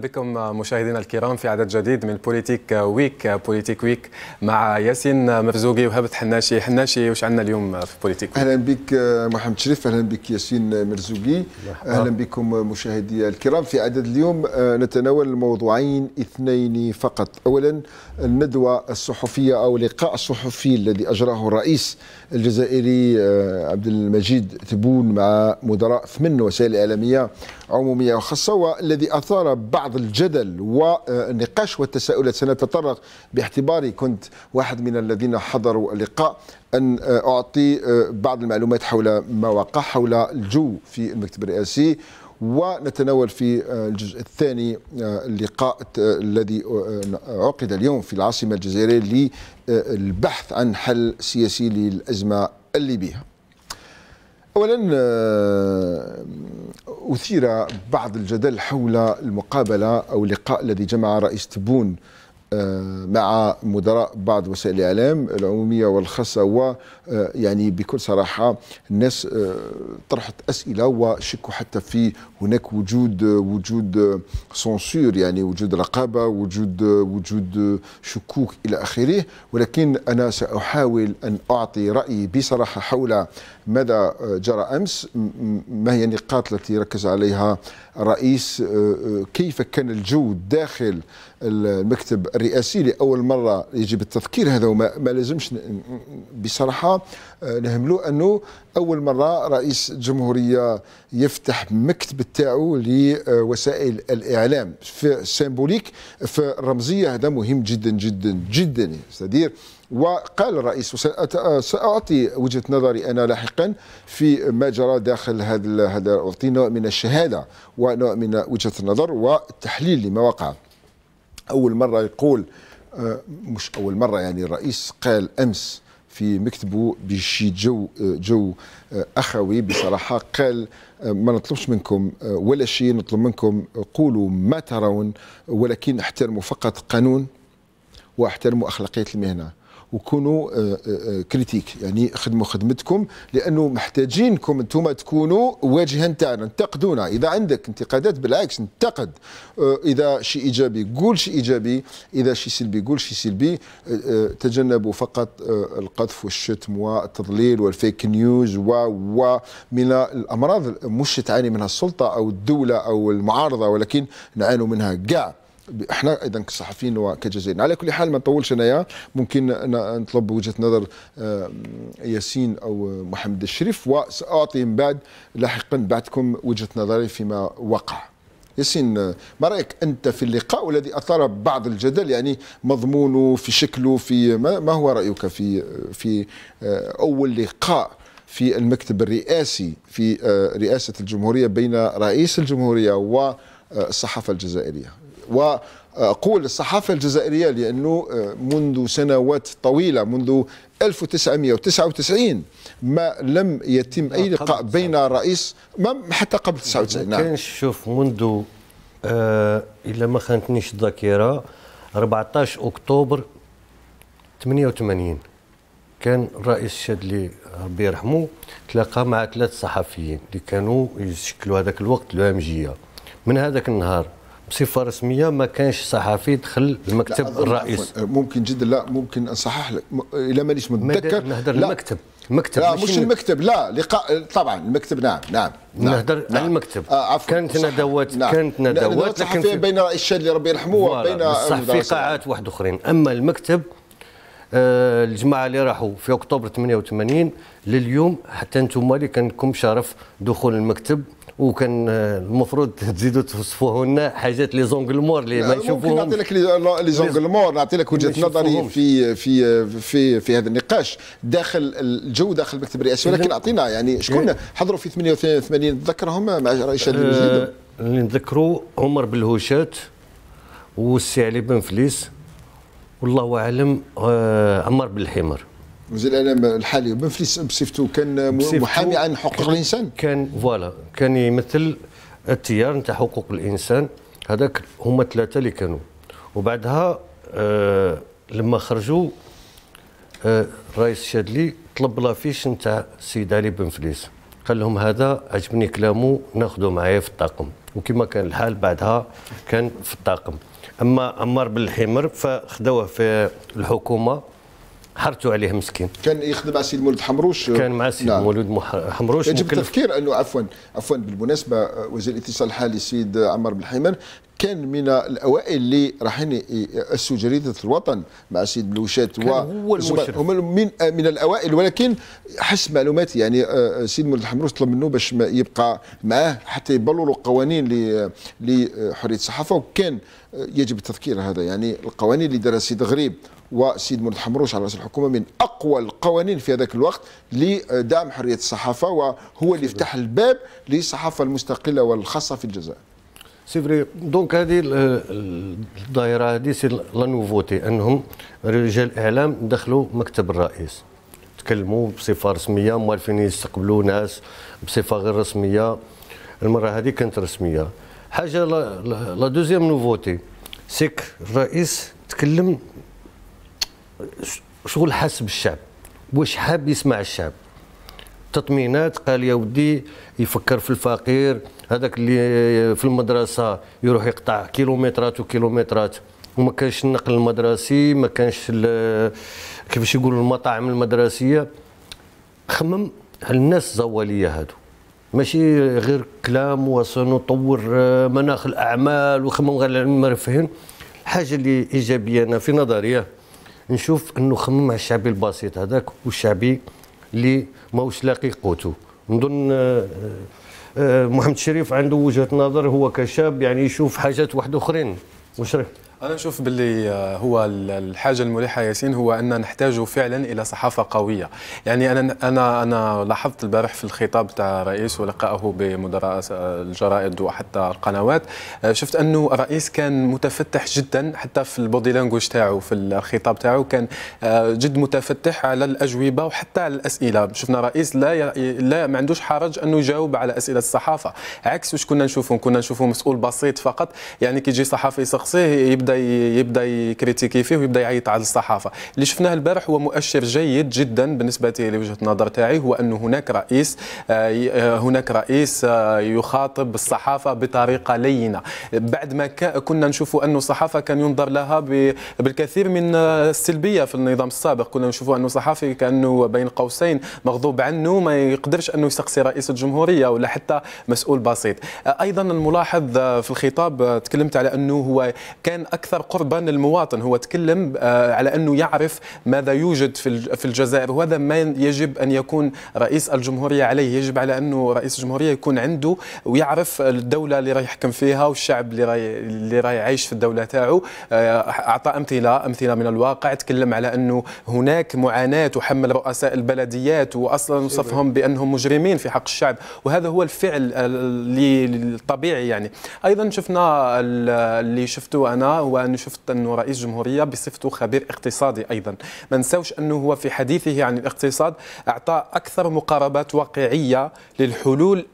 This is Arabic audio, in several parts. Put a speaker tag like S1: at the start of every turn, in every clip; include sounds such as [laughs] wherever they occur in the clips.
S1: بكم مشاهدينا الكرام في عدد جديد من بوليتيك ويك بوليتيك ويك مع ياسين مرزوقي وهبت حناشي حناشي
S2: واش عندنا اليوم في بوليتيك ويك؟ اهلا بك آه، محمد شريف اهلا بك ياسين مرزوقي اهلا بكم مشاهدي الكرام في عدد اليوم آه، نتناول موضوعين اثنين فقط اولا الندوة الصحفية أو لقاء الصحفي الذي أجراه الرئيس الجزائري آه، عبد المجيد تبون مع مدراء ثمان وسائل إعلامية عمومية وخاصة والذي أثار بعض الجدل والنقاش والتساؤلات سنتطرق باعتباري كنت واحد من الذين حضروا اللقاء أن آه، أعطي آه، بعض المعلومات حول ما وقع حول الجو في المكتب الرئاسي ونتناول في آه، الجزء الثاني آه، اللقاء آه، الذي عقد اليوم في العاصمة الجزائرية للبحث عن حل سياسي للأزمة الليبية اولا اثير بعض الجدل حول المقابله او اللقاء الذي جمع رئيس تبون آه، مع مدراء بعض وسائل الاعلام العموميه والخاصه و آه، يعني بكل صراحه الناس آه، طرحت اسئله وشكوا حتى في هناك وجود وجود سنسور يعني وجود رقابه وجود وجود شكوك الى اخره ولكن انا ساحاول ان اعطي رايي بصراحه حول ماذا جرى امس ما هي النقاط التي ركز عليها الرئيس كيف كان الجو داخل المكتب الرئاسي لاول مره يجب التذكير هذا وما ما لازمش بصراحه آه، نهملوا انه اول مره رئيس الجمهوريه يفتح مكتب تاعو لوسائل الاعلام في سيمبوليك في الرمزيه هذا مهم جدا جدا جدا استدير وقال الرئيس آه، ساعطي وجهه نظري انا لاحقا في ما جرى داخل هذا هذا اعطي نوع من الشهاده ونوع من وجهه النظر والتحليل لما وقع اول مره يقول آه، مش اول مره يعني الرئيس قال امس في مكتبه بشي جو آه، جو آه، اخوي بصراحه قال ما نطلبش منكم ولا شيء نطلب منكم قولوا ما ترون ولكن احترموا فقط قانون واحترموا اخلاقيه المهنه وكونوا كريتيك آه، آه، آه، يعني خدموا خدمتكم لانه محتاجينكم انتم تكونوا واجهه نتاعنا انتقدونا اذا عندك انتقادات بالعكس انتقد اذا شيء ايجابي قول شيء ايجابي اذا شيء سلبي قول شيء سلبي تجنبوا فقط القذف والشتم والتضليل والفيك نيوز و و من الامراض مش تعاني منها السلطه او الدوله او المعارضه ولكن نعانوا منها كاع احنا ايضا كصحفيين وكجزائريين على كل حال ما نطولش انايا ممكن نطلب وجهه نظر ياسين او محمد الشريف وساعطي من بعد لاحقا بعدكم وجهه نظري فيما وقع ياسين ما رايك انت في اللقاء الذي اثار بعض الجدل يعني مضمونه في شكله في ما هو رايك في في آه، اول لقاء في المكتب الرئاسي في آه، رئاسه الجمهوريه بين رئيس الجمهوريه والصحافه آه، الجزائريه وأقول الصحافة الجزائرية لأنه آه، منذ سنوات طويلة منذ 1999 ما لم يتم أي لقاء بين رئيس ما حتى قبل 99 نعم كان
S3: شوف منذ آه إلا ما خانتنيش الذاكرة 14 أكتوبر 88 كان الرئيس الشاذلي ربي يرحمه تلاقى مع ثلاث صحفيين اللي كانوا يشكلوا هذاك الوقت الهامجيه من هذاك النهار بصفه رسميه ما كانش صحفي دخل المكتب الرئيس
S2: ممكن جدا لا ممكن أصحح لك الا مانيش متذكر نهدر لا. المكتب مكتب لا مش المكتب لا لقاء طبعا المكتب نعم نعم, نعم، نهدر نعم. على المكتب آه عفوا كانت ندوات نعم. كانت ندوات لكن في بين رئيس الشاد اللي ربي يرحمه وبين صح في قاعات
S3: واحد اخرين اما المكتب آه الجماعه اللي راحوا في اكتوبر 88 لليوم حتى انتم اللي كان لكم شرف دخول المكتب وكان المفروض تزيدوا توصفوه لنا حاجات لي زونغل مور اللي ما يشوفوهم ممكن نعطي لك
S2: لي زونغل مور نعطي لك وجهه نظري في في في في هذا النقاش داخل الجو داخل المكتب الرئاسي ولكن اعطينا يعني شكون إيه. حضروا في 88 تذكرهم مع رئيس آه، الجديد
S3: اللي نذكروا عمر بالهوشات والسي علي بن فليس والله اعلم آه، عمر بالحمر
S2: وزير الاعلام الحالي بن فليس بصفته كان محامي
S3: عن حقوق الانسان كان فوالا كان يمثل التيار نتاع حقوق الانسان هذاك هما ثلاثه اللي كانوا وبعدها آه لما خرجوا آه الرئيس شادلي طلب لافيش نتاع السيد علي بن فليس قال لهم هذا عجبني كلامه ناخذه معايا في الطاقم وكما كان الحال بعدها كان في الطاقم اما عمار بن الحمر فخذوه في الحكومه حرتوا عليه مسكين كان يخدم مع السيد مولود حمروش كان مع السيد نعم. مولود مح... حمروش يجب مكلف.
S2: التفكير انه عفوا عفوا بالمناسبه آه، وزير الاتصال الحالي السيد عمر بن حيمان كان من الاوائل اللي راحين اسسوا جريده الوطن مع السيد بلوشات و هو هم من آه، من الاوائل ولكن حسب معلوماتي يعني السيد آه، مولود الحمروش طلب منه باش يبقى معاه حتى يبلوا قوانين لحريه الصحافه وكان يجب التذكير هذا يعني القوانين اللي دارها السيد غريب وسيد مرد حمروش على راس الحكومه من اقوى القوانين في هذاك الوقت لدعم حريه الصحافه وهو اللي فتح الباب للصحافه المستقله والخاصه في الجزائر.
S3: سي فري دونك هذه الدائره هذه سي لا نوفوتي انهم رجال الاعلام دخلوا مكتب الرئيس تكلموا بصفه رسميه موالفين يستقبلوا ناس بصفه غير رسميه المره هذه كانت رسميه حاجه لا دوزيام نوفوتي سيك الرئيس تكلم شغل حسب الشعب واش حاب يسمع الشعب تطمينات قال يا ودي يفكر في الفقير هذاك اللي في المدرسه يروح يقطع كيلومترات وكيلومترات وما كانش النقل المدرسي ما كانش كيفاش يقولوا المطاعم المدرسيه خمم الناس الزواليه هادو ماشي غير كلام وسنطور آه، مناخ الاعمال وخمم غير المرفهين الحاجه اللي ايجابيه انا في نظريه نشوف انه خمم على الشعبي البسيط هذاك والشعبي اللي ماهوش لاقي قوته نظن آه، آه، آه، محمد شريف عنده وجهه نظر هو كشاب يعني يشوف حاجات واحد اخرين وشريف
S1: أنا نشوف باللي آه، هو الحاجة الملحة ياسين هو أن نحتاج فعلا إلى صحافة قوية يعني أنا أنا أنا لاحظت البارح في الخطاب تاع الرئيس ولقائه بمدراء آه، الجرائد وحتى القنوات آه، شفت أنه الرئيس كان متفتح جدا حتى في البودي لانجوج تاعو في الخطاب تاعو كان جد متفتح على الأجوبة وحتى على الأسئلة شفنا رئيس لا لا ما عندوش حرج أنه يجاوب على أسئلة الصحافة عكس واش كنا نشوفه كنا نشوفه مسؤول بسيط فقط يعني كي يجي صحافي يسقسيه يبدا يبدا يبدا يكريتيكي فيه ويبدا يعيط على الصحافه اللي شفناه البارح هو مؤشر جيد جدا بالنسبه لوجهه النظر تاعي هو انه هناك رئيس آه، آه، هناك رئيس آه، يخاطب الصحافه بطريقه لينه بعد ما كنا نشوفوا انه الصحافه كان ينظر لها بالكثير من السلبيه في النظام السابق كنا نشوفوا انه صحافي كانه بين قوسين مغضوب عنه ما يقدرش انه يسقسي رئيس الجمهوريه ولا حتى مسؤول بسيط ايضا الملاحظ في الخطاب تكلمت على انه هو كان اكثر قربا للمواطن هو تكلم آه، على انه يعرف ماذا يوجد في الجزائر وهذا ما يجب ان يكون رئيس الجمهوريه عليه يجب على انه رئيس الجمهوريه يكون عنده ويعرف الدوله اللي راه يحكم فيها والشعب اللي راي اللي راي يعيش في الدوله تاعو آه، اعطى امثله امثله من الواقع تكلم على انه هناك معاناه وحمل رؤساء البلديات واصلا وصفهم بانهم مجرمين في حق الشعب وهذا هو الفعل الطبيعي يعني ايضا شفنا اللي شفته انا هو أنه شفت أنه رئيس جمهورية بصفته خبير اقتصادي أيضا ما نساوش أنه هو في حديثه عن الاقتصاد أعطى أكثر مقاربات واقعية للحلول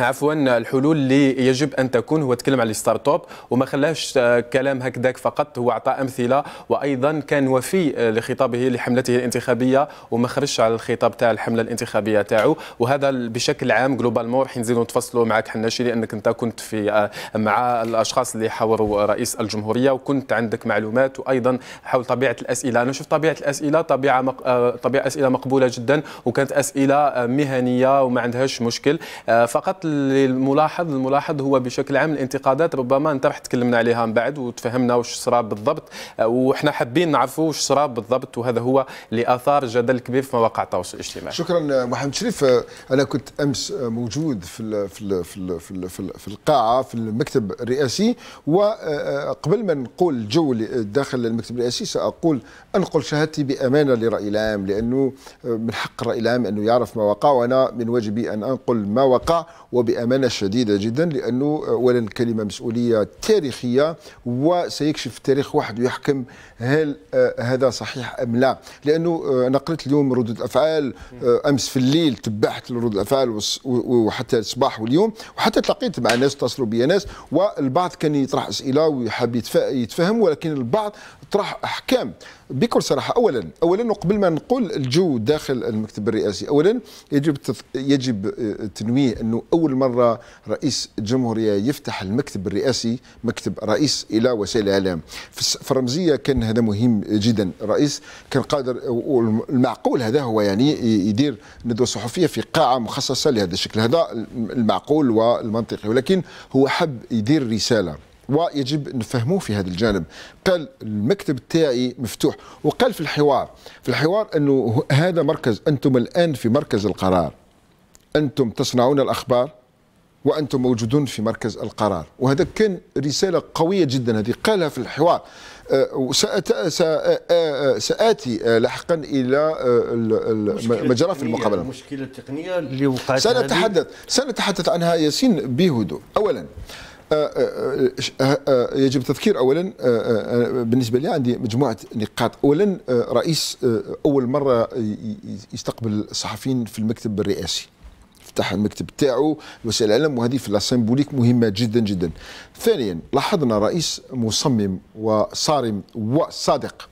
S1: عفوا الحلول اللي يجب ان تكون هو تكلم على الستارت اب وما خلاش آه، كلام هكذاك فقط هو اعطى امثله وايضا كان وفي آه، لخطابه لحملته الانتخابيه وما خرجش على الخطاب تاع الحمله الانتخابيه تاعو وهذا بشكل عام جلوبال مور راح نزيدوا نتفصلوا معك حناشي لانك انت كنت في آه، مع الاشخاص اللي حاوروا رئيس الجمهوريه وكنت عندك معلومات وايضا حول طبيعه الاسئله انا شفت طبيعه الاسئله طبيعه مق... طبيعه اسئله مقبوله جدا وكانت اسئله مهنيه وما عندهاش مشكل فقط للملاحظ الملاحظ هو بشكل عام الانتقادات ربما انت راح تكلمنا عليها من بعد وتفهمنا واش صرا بالضبط آه، وحنا حابين نعرفوا واش صرا بالضبط وهذا هو اللي اثار جدل كبير في مواقع التواصل
S2: الاجتماعي شكرا آه، محمد شريف آه، انا كنت امس موجود في الـ في الـ في الـ في, الـ في, الـ في القاعه في المكتب الرئاسي وقبل ما نقول جو داخل المكتب الرئاسي ساقول انقل شهادتي بامانه للراي العام لانه آه، من حق الراي العام انه يعرف ما وقع وانا من واجبي ان انقل ما وقع وبامانه شديده جدا لانه آه، اولا الكلمه مسؤوليه تاريخيه وسيكشف التاريخ وحده يحكم هل آه، هذا صحيح ام لا لانه آه، انا قلت اليوم ردود الافعال آه، امس في الليل تبعت ردود الافعال وحتى الصباح واليوم وحتى تلاقيت مع ناس اتصلوا بيا ناس والبعض كان يطرح اسئله ويحب يتفهم ولكن البعض طرح احكام بكل صراحه اولا اولا وقبل ما نقول الجو داخل المكتب الرئاسي اولا يجب يجب تنويه انه اول مره رئيس الجمهوريه يفتح المكتب الرئاسي مكتب رئيس الى وسائل الاعلام في الرمزيه كان هذا مهم جدا الرئيس كان قادر المعقول هذا هو يعني يدير ندوه صحفيه في قاعه مخصصه لهذا الشكل هذا المعقول والمنطقي ولكن هو حب يدير رساله ويجب نفهموه في هذا الجانب قال المكتب تاعي مفتوح وقال في الحوار في الحوار انه هذا مركز انتم الان في مركز القرار انتم تصنعون الاخبار وانتم موجودون في مركز القرار وهذا كان رساله قويه جدا هذه قالها في الحوار أه، وسأت... أه، أه، ساتي لاحقا الى ما جرى في المقابله
S3: المشكله التقنيه اللي وقعت سنتحدث
S2: سنتحدث عنها ياسين بهدوء اولا يجب تذكير اولا بالنسبه لي عندي مجموعه نقاط اولا رئيس اول مره يستقبل الصحفيين في المكتب الرئاسي فتح المكتب تاعو وسائل الاعلام وهذه في لاسيمبوليك مهمه جدا جدا ثانيا لاحظنا رئيس مصمم وصارم وصادق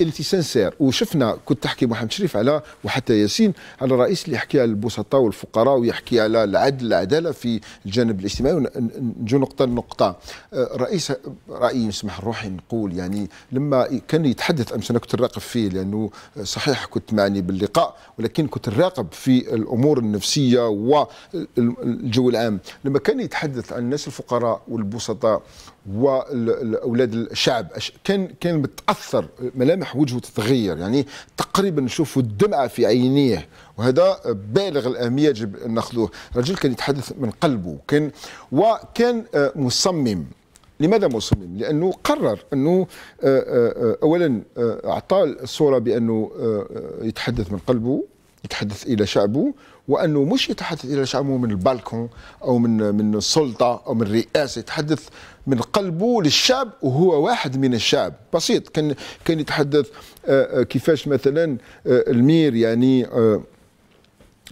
S2: التي سانسير وشفنا كنت تحكي محمد شريف على وحتى ياسين على الرئيس اللي يحكي على البسطاء والفقراء ويحكي على العدل العداله في الجانب الاجتماعي نجو نقطه نقطه رئيس رايي يسمح روحي نقول يعني لما كان يتحدث امس انا كنت نراقب فيه لانه صحيح كنت معني باللقاء ولكن كنت نراقب في الامور النفسيه والجو العام لما كان يتحدث عن الناس الفقراء والبسطاء واولاد الشعب كان كان متاثر ملامح وجهه تتغير يعني تقريبا نشوفوا الدمعه في عينيه وهذا بالغ الاهميه يجب ان ناخذوه رجل كان يتحدث من قلبه كان وكان آه، مصمم لماذا مصمم؟ لانه قرر انه آه، آه، اولا اعطى الصوره بانه يتحدث من قلبه يتحدث الى شعبه وانه مش يتحدث الى شعبه من البالكون او من من السلطه او من الرئاسه يتحدث من قلبه للشعب وهو واحد من الشعب بسيط كان كان يتحدث آه، آه، كيفاش مثلا آه، المير يعني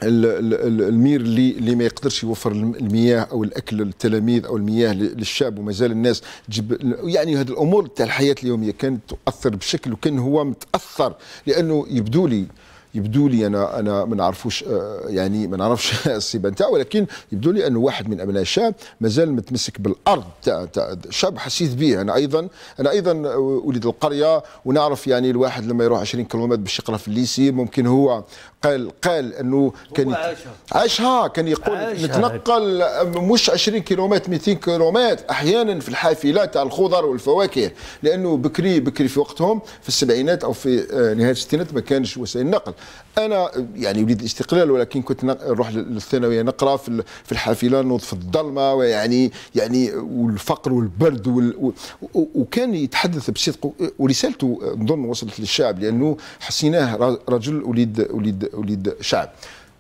S2: المير اللي اللي ما يقدرش يوفر المياه او الاكل للتلاميذ او المياه للشعب ومازال الناس تجيب يعني هذه الامور تاع الحياه اليوميه كانت تؤثر بشكل وكان هو متاثر لانه يبدو لي يبدو لي انا انا ما نعرفوش آه، يعني ما نعرفش [laughs] الصيبه نتاعو ولكن يبدو لي انه واحد من ابناء الشام مازال متمسك بالارض تاع تاع الشاب حسيت به انا ايضا انا ايضا ولد القريه ونعرف يعني الواحد لما يروح 20 كيلومتر باش يقرا في الليسي ممكن هو قال قال انه كان عاشها. عاشها كان يقول عاشها. نتنقل مش 20 كيلومتر 200 كيلومتر احيانا في الحافله تاع الخضر والفواكه لانه بكري بكري في وقتهم في السبعينات او في آه، نهايه الستينات ما كانش وسائل النقل انا يعني وليد الاستقلال ولكن كنت نروح للثانويه نقرا في الحافله نوض في الظلمه ويعني يعني والفقر والبرد وال وكان يتحدث بصدق ورسالته نظن وصلت للشعب لانه حسيناه رجل وليد وليد وليد شعب.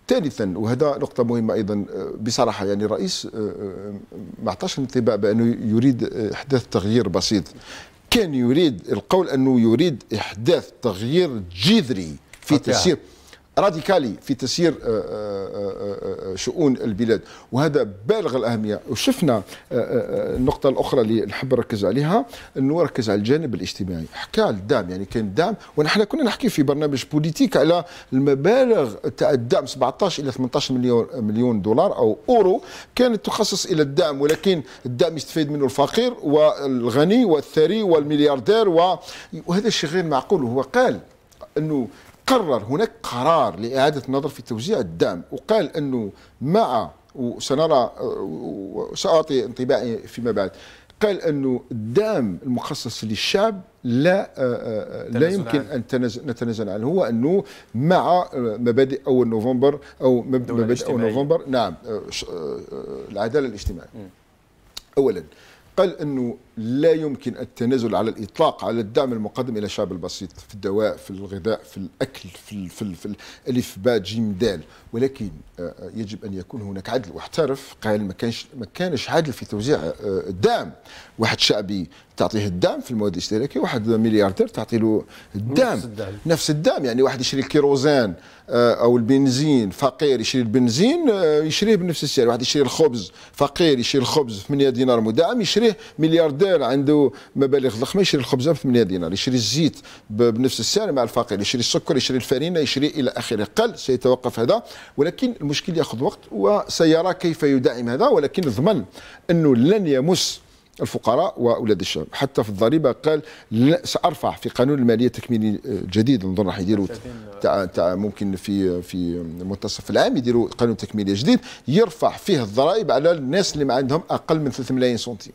S2: ثالثا وهذا نقطة مهمة أيضا بصراحة يعني الرئيس آه، آه، ما عطاش انطباع بأنه يريد إحداث تغيير بسيط كان يريد القول أنه يريد إحداث تغيير جذري في تسيير راديكالي في تسيير آه، آه، آه، شؤون البلاد وهذا بالغ الاهميه وشفنا النقطه الاخرى اللي نحب نركز عليها انه ركز على الجانب الاجتماعي حكى الدعم يعني كان الدعم ونحن كنا نحكي في برنامج بوليتيك على المبالغ تاع الدعم 17 الى 18 مليون مليون دولار او اورو كانت تخصص الى الدعم ولكن الدعم يستفيد منه الفقير والغني والثري والملياردير وهذا الشيء غير معقول وهو قال انه قرر هناك قرار لإعادة النظر في توزيع الدعم وقال أنه مع وسنرى وسأعطي انطباعي فيما بعد قال أنه الدعم المخصص للشعب لا لا يمكن عن. ان نتنازل عنه هو انه مع مبادئ اول نوفمبر او مبادئ اول نوفمبر نعم العداله الاجتماعيه اولا قال انه لا يمكن التنازل على الاطلاق على الدعم المقدم الى الشعب البسيط في الدواء في الغذاء في الاكل في الـ في, الـ في الف باء جيم دال ولكن آه، آه، يجب ان يكون هناك عدل واحترف قال ما كانش ما كانش عدل في توزيع آه، الدعم واحد شعبي تعطيه الدعم في المواد الاشتراكيه واحد ملياردير تعطي له الدعم نفس الدعم يعني واحد يشري الكيروزان او البنزين فقير يشري البنزين يشريه بنفس السعر واحد يشري الخبز فقير يشري الخبز 8 دينار مدعم يشريه ملياردير الفقير عنده مبالغ ضخمه يشري الخبزه ب 8 دينار يشري الزيت بنفس السعر مع الفقير يشري السكر يشري الفرينه يشري الى اخره قل سيتوقف هذا ولكن المشكل ياخذ وقت وسيرى كيف يدعم هذا ولكن ضمن انه لن يمس الفقراء واولاد الشعب حتى في الضريبه قال سارفع في قانون الماليه التكميلي الجديد نظن راح يديروا تاع تاع ممكن في في منتصف العام يديروا قانون تكميلي جديد يرفع فيه الضرائب على الناس اللي ما عندهم اقل من 3 ملايين سنتيم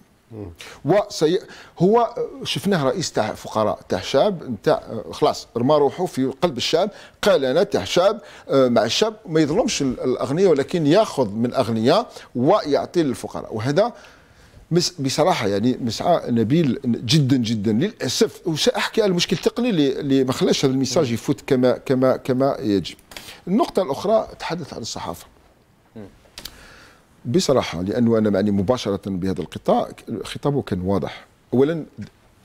S2: وسي هو شفناه رئيس تاع فقراء تاع شاب تاع خلاص رمى روحه في قلب الشعب قال انا تاع شاب آه، مع الشاب ما يظلمش الاغنياء ولكن ياخذ من الاغنياء ويعطي للفقراء وهذا بصراحة يعني مسعى نبيل جدا جدا للأسف وسأحكي على المشكل التقني اللي ما خلاش هذا الميساج يفوت كما كما كما يجب. النقطة الأخرى تحدث عن الصحافة. بصراحه لانه انا يعني مباشره بهذا القطاع خطابه كان واضح اولا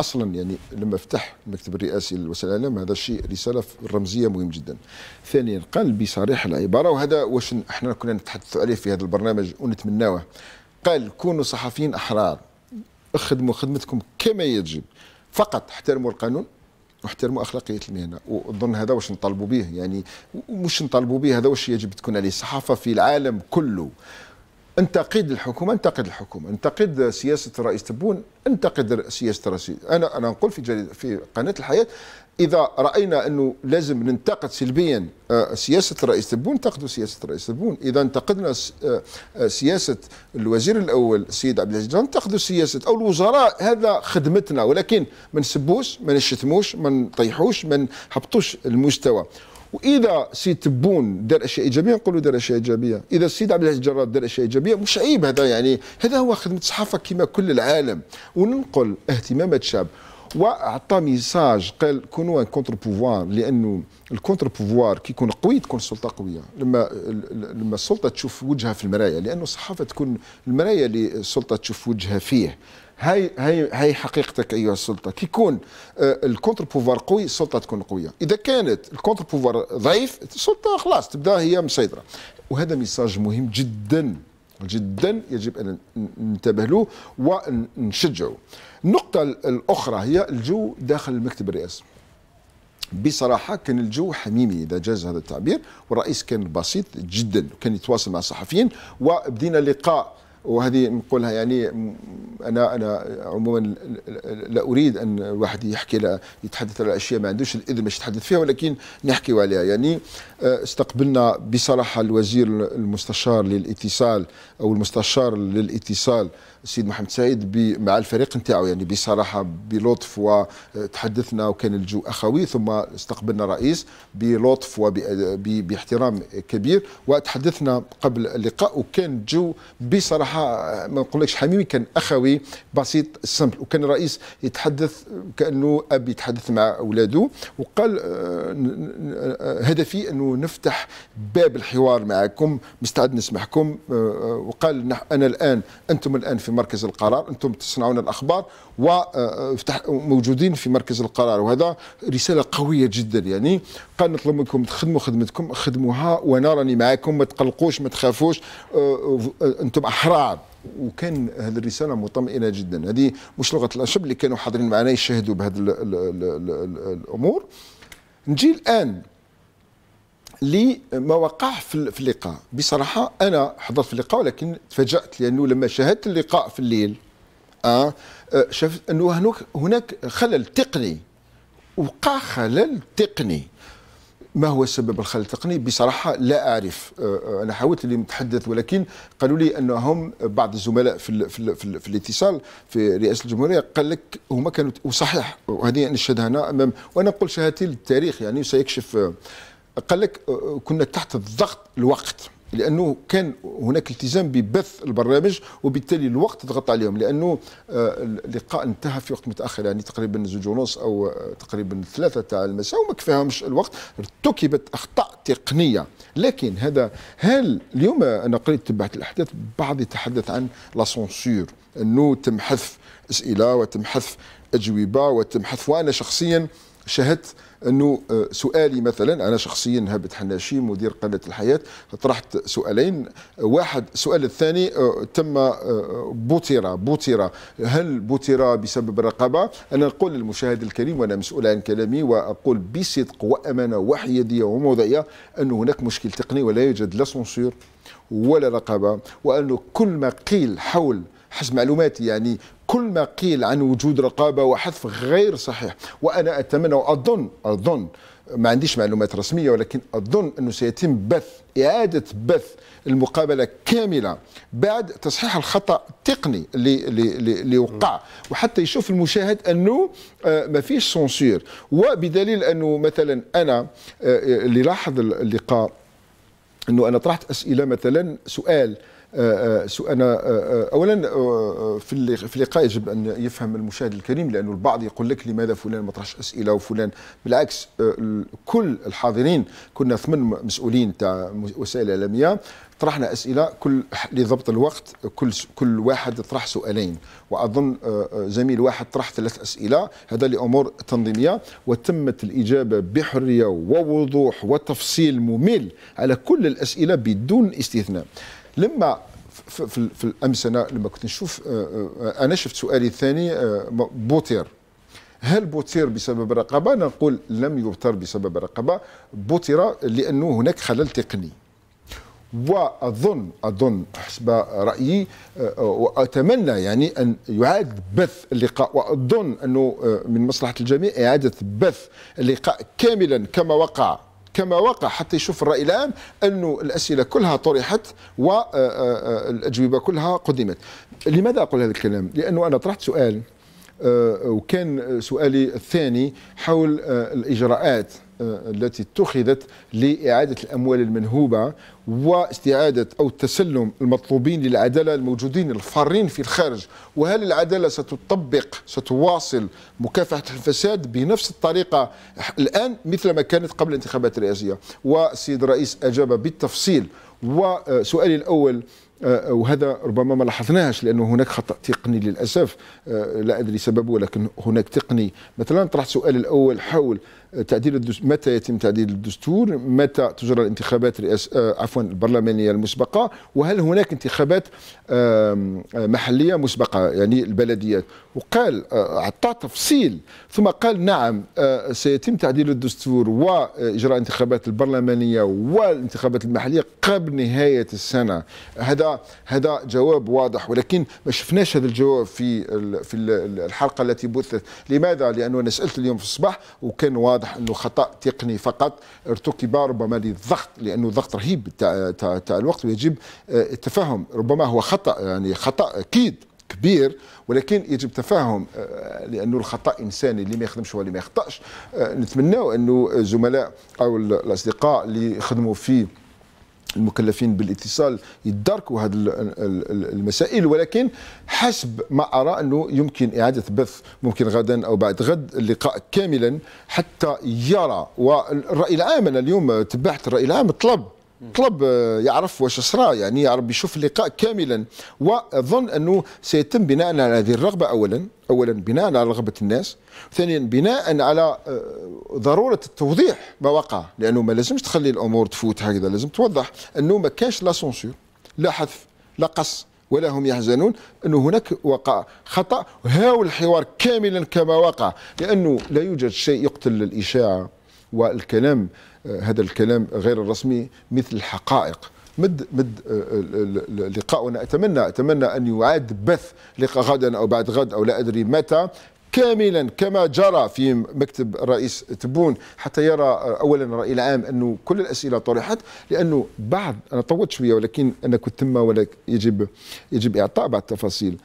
S2: اصلا يعني لما فتح المكتب الرئاسي للوسائل الاعلام هذا الشيء رساله رمزيه مهم جدا. ثانيا قال بصريح العباره وهذا واش احنا كنا نتحدث عليه في هذا البرنامج ونتمناوه. قال كونوا صحفيين احرار اخدموا خدمتكم كما يجب فقط احترموا القانون واحترموا اخلاقيه المهنه واظن هذا واش نطالبوا به يعني مش نطالبوا به هذا واش يجب تكون عليه الصحافه في العالم كله. انتقد الحكومه انتقد الحكومه انتقد سياسه الرئيس تبون انتقد سياسه الرئيس انا انا نقول في جريد في قناه الحياه اذا راينا انه لازم ننتقد سلبيا آه، سياسه الرئيس تبون انتقدوا سياسه الرئيس تبون اذا انتقدنا آه، آه، سياسه الوزير الاول السيد عبد العزيز انتقدوا سياسه او الوزراء هذا خدمتنا ولكن ما نسبوش ما نشتموش ما نطيحوش ما نهبطوش المستوى واذا سي تبون دار اشياء ايجابيه نقولوا دار اشياء ايجابيه اذا السيد عبد العزيز الجراد دار اشياء ايجابيه مش عيب هذا يعني هذا هو خدمه الصحافه كما كل العالم وننقل اهتمامات الشعب واعطى ميساج قال كونوا ان كونتر بوفوار لانه الكونتر بوفوار كي يكون قوي تكون السلطه قويه لما لما السلطه تشوف وجهها في المرايا لانه الصحافه تكون المرايا اللي السلطه تشوف وجهها فيه هاي هاي هاي حقيقتك ايها السلطه كي يكون آه، الكونتر بوفوار قوي السلطه تكون قويه اذا كانت الكونتر بوفوار ضعيف السلطه خلاص تبدا هي مسيطره وهذا ميساج مهم جدا جدا يجب ان ننتبه له ونشجعه النقطه الاخرى هي الجو داخل المكتب الرئاسي بصراحة كان الجو حميمي إذا جاز هذا التعبير والرئيس كان بسيط جدا وكان يتواصل مع الصحفيين وبدينا لقاء وهذه نقولها يعني انا انا عموما لا اريد ان الواحد يحكي لا يتحدث على اشياء ما عندوش الاذن باش يتحدث فيها ولكن نحكي عليها يعني آه، استقبلنا بصراحه الوزير المستشار للاتصال او المستشار للاتصال السيد محمد سعيد مع الفريق نتاعو يعني بصراحه بلطف وتحدثنا وكان الجو اخوي ثم استقبلنا الرئيس بلطف وباحترام كبير وتحدثنا قبل اللقاء وكان الجو بصراحه ما نقولكش حميمي كان اخوي بسيط سمبل وكان الرئيس يتحدث كانه اب يتحدث مع اولاده وقال آه، آه، هدفي انه نفتح باب الحوار معكم مستعد نسمعكم آه، وقال انا الان انتم الان في في مركز القرار انتم تصنعون الاخبار وموجودين آه، في مركز القرار وهذا رساله قويه جدا يعني قال نطلب منكم تخدموا خدمتكم خدموها وانا راني معاكم ما تقلقوش ما تخافوش آه، آه، انتم احرار وكان هذه الرساله مطمئنه جدا هذه مش لغه الاشب اللي كانوا حاضرين معنا يشاهدوا بهذه الامور نجي الان لما وقع في اللقاء بصراحه انا حضرت في اللقاء ولكن تفاجات لانه لما شاهدت اللقاء في الليل آه, آه، شفت انه هناك خلل تقني وقع خلل تقني ما هو سبب الخلل التقني بصراحه لا اعرف آه، آه، انا حاولت اني نتحدث ولكن قالوا لي انهم بعض الزملاء في الـ في, الـ في, الـ في الاتصال في رئاسه الجمهوريه قال لك هما كانوا وصحيح وهذه نشهدها انا امام وانا نقول شهادتي للتاريخ يعني سيكشف قال لك آه، آه، كنا تحت الضغط الوقت لانه كان هناك التزام ببث البرنامج وبالتالي الوقت ضغط عليهم لانه آه، اللقاء انتهى في وقت متاخر يعني تقريبا زوج ونص او تقريبا ثلاثه تاع المساء وما كفاهمش الوقت ارتكبت اخطاء تقنيه لكن هذا هل اليوم انا قريت تبعت الاحداث بعض يتحدث عن لا سونسور انه تم حذف اسئله وتم حذف اجوبه وتم حذف وانا شخصيا شاهدت انه آه، سؤالي مثلا انا شخصيا هبت حناشي مدير قناه الحياه طرحت سؤالين واحد السؤال الثاني آه، تم بوترة آه، بوترة هل بوترة بسبب الرقابة أنا أقول للمشاهد الكريم وأنا مسؤول عن كلامي وأقول بصدق وأمانة وحيادية وموضعية أن هناك مشكل تقني ولا يوجد لا سنسور ولا رقابة وأنه كل ما قيل حول حسب معلوماتي يعني كل ما قيل عن وجود رقابة وحذف غير صحيح وأنا أتمنى وأظن أظن ما عنديش معلومات رسمية ولكن أظن أنه سيتم بث إعادة بث المقابلة كاملة بعد تصحيح الخطأ التقني اللي وقع وحتى يشوف المشاهد أنه آه، ما فيش سنسير وبدليل أنه مثلا أنا اللي آه، آه، لاحظ اللقاء أنه أنا طرحت أسئلة مثلا سؤال آه، آه، انا آه، اولا في في اللقاء يجب ان يفهم المشاهد الكريم لانه البعض يقول لك لماذا فلان ما طرحش اسئله وفلان بالعكس كل الحاضرين كنا ثمان مسؤولين تاع وسائل اعلاميه طرحنا اسئله كل لضبط الوقت كل كل واحد طرح سؤالين واظن زميل واحد طرح ثلاث اسئله هذا لامور تنظيميه وتمت الاجابه بحريه ووضوح وتفصيل ممل على كل الاسئله بدون استثناء. لما في, في الامس انا لما كنت نشوف آه، آه، انا شفت سؤالي الثاني آه، بوتير هل بوتير بسبب الرقابه؟ نقول لم يبتر بسبب الرقابه بوتر لانه هناك خلل تقني واظن اظن حسب رايي واتمنى يعني ان يعاد بث اللقاء واظن انه من مصلحه الجميع اعاده بث اللقاء كاملا كما وقع كما وقع حتى يشوف الرأي العام أن الأسئلة كلها طرحت والأجوبة آه، آه، آه، كلها قدمت لماذا أقول هذا الكلام؟ لأنه أنا طرحت سؤال وكان سؤالي الثاني حول الإجراءات آه، التي اتخذت لإعادة الأموال المنهوبة واستعادة أو التسلم المطلوبين للعدالة الموجودين الفارين في الخارج وهل العدالة ستطبق ستواصل مكافحة الفساد بنفس الطريقة الآن مثل ما كانت قبل الانتخابات الرئاسية والسيد الرئيس أجاب بالتفصيل وسؤالي الأول آه، وهذا ربما ما لاحظناهش لانه هناك خطا تقني للاسف آه، لا ادري سببه ولكن هناك تقني مثلا طرحت سؤال الاول حول تعديل الدستور متى يتم تعديل الدستور متى تجرى الانتخابات الرئاس آه، عفوا البرلمانيه المسبقه وهل هناك انتخابات آه، محليه مسبقه يعني البلديات وقال آه، اعطى تفصيل ثم قال نعم سيتم تعديل الدستور واجراء انتخابات البرلمانيه والانتخابات المحليه قبل نهايه السنه هذا هذا جواب واضح ولكن ما شفناش هذا الجواب في في الحلقه التي بثت لماذا لانه انا سالت اليوم في الصباح وكان واضح واضح انه خطا تقني فقط ارتكب ربما للضغط لانه ضغط رهيب تاع الوقت ويجب آه، التفهم ربما هو خطا يعني خطا اكيد كبير ولكن يجب تفاهم آه، لانه الخطا انساني اللي ما يخدمش هو اللي ما يخطاش آه، نتمناو انه الزملاء او الاصدقاء اللي يخدموا في المكلفين بالاتصال يدركوا هذه المسائل ولكن حسب ما ارى انه يمكن اعاده بث ممكن غدا او بعد غد اللقاء كاملا حتى يرى والراي العام انا اليوم تبعت الراي العام طلب طلب آه، يعرف واش صرا يعني يعرف رب يشوف اللقاء كاملا واظن انه سيتم بناء على هذه الرغبه اولا اولا بناء على رغبه الناس ثانيا بناء على آه، ضروره التوضيح ما وقع لانه ما لازمش تخلي الامور تفوت هكذا لازم توضح انه ما كانش لا سونسور لا حذف لا قص ولا هم يحزنون انه هناك وقع خطا هاو الحوار كاملا كما وقع لانه لا يوجد شيء يقتل الاشاعه والكلام هذا الكلام غير الرسمي مثل الحقائق مد مد آه، آه، لقاؤنا اتمنى اتمنى ان يعاد بث لقاء غدا او بعد غد او لا ادري متى كاملا كما جرى في مكتب الرئيس تبون حتى يرى آه، اولا الراي العام انه كل الاسئله طرحت لانه بعض انا طولت شويه ولكن انا كنت تما ولكن يجب يجب اعطاء بعض التفاصيل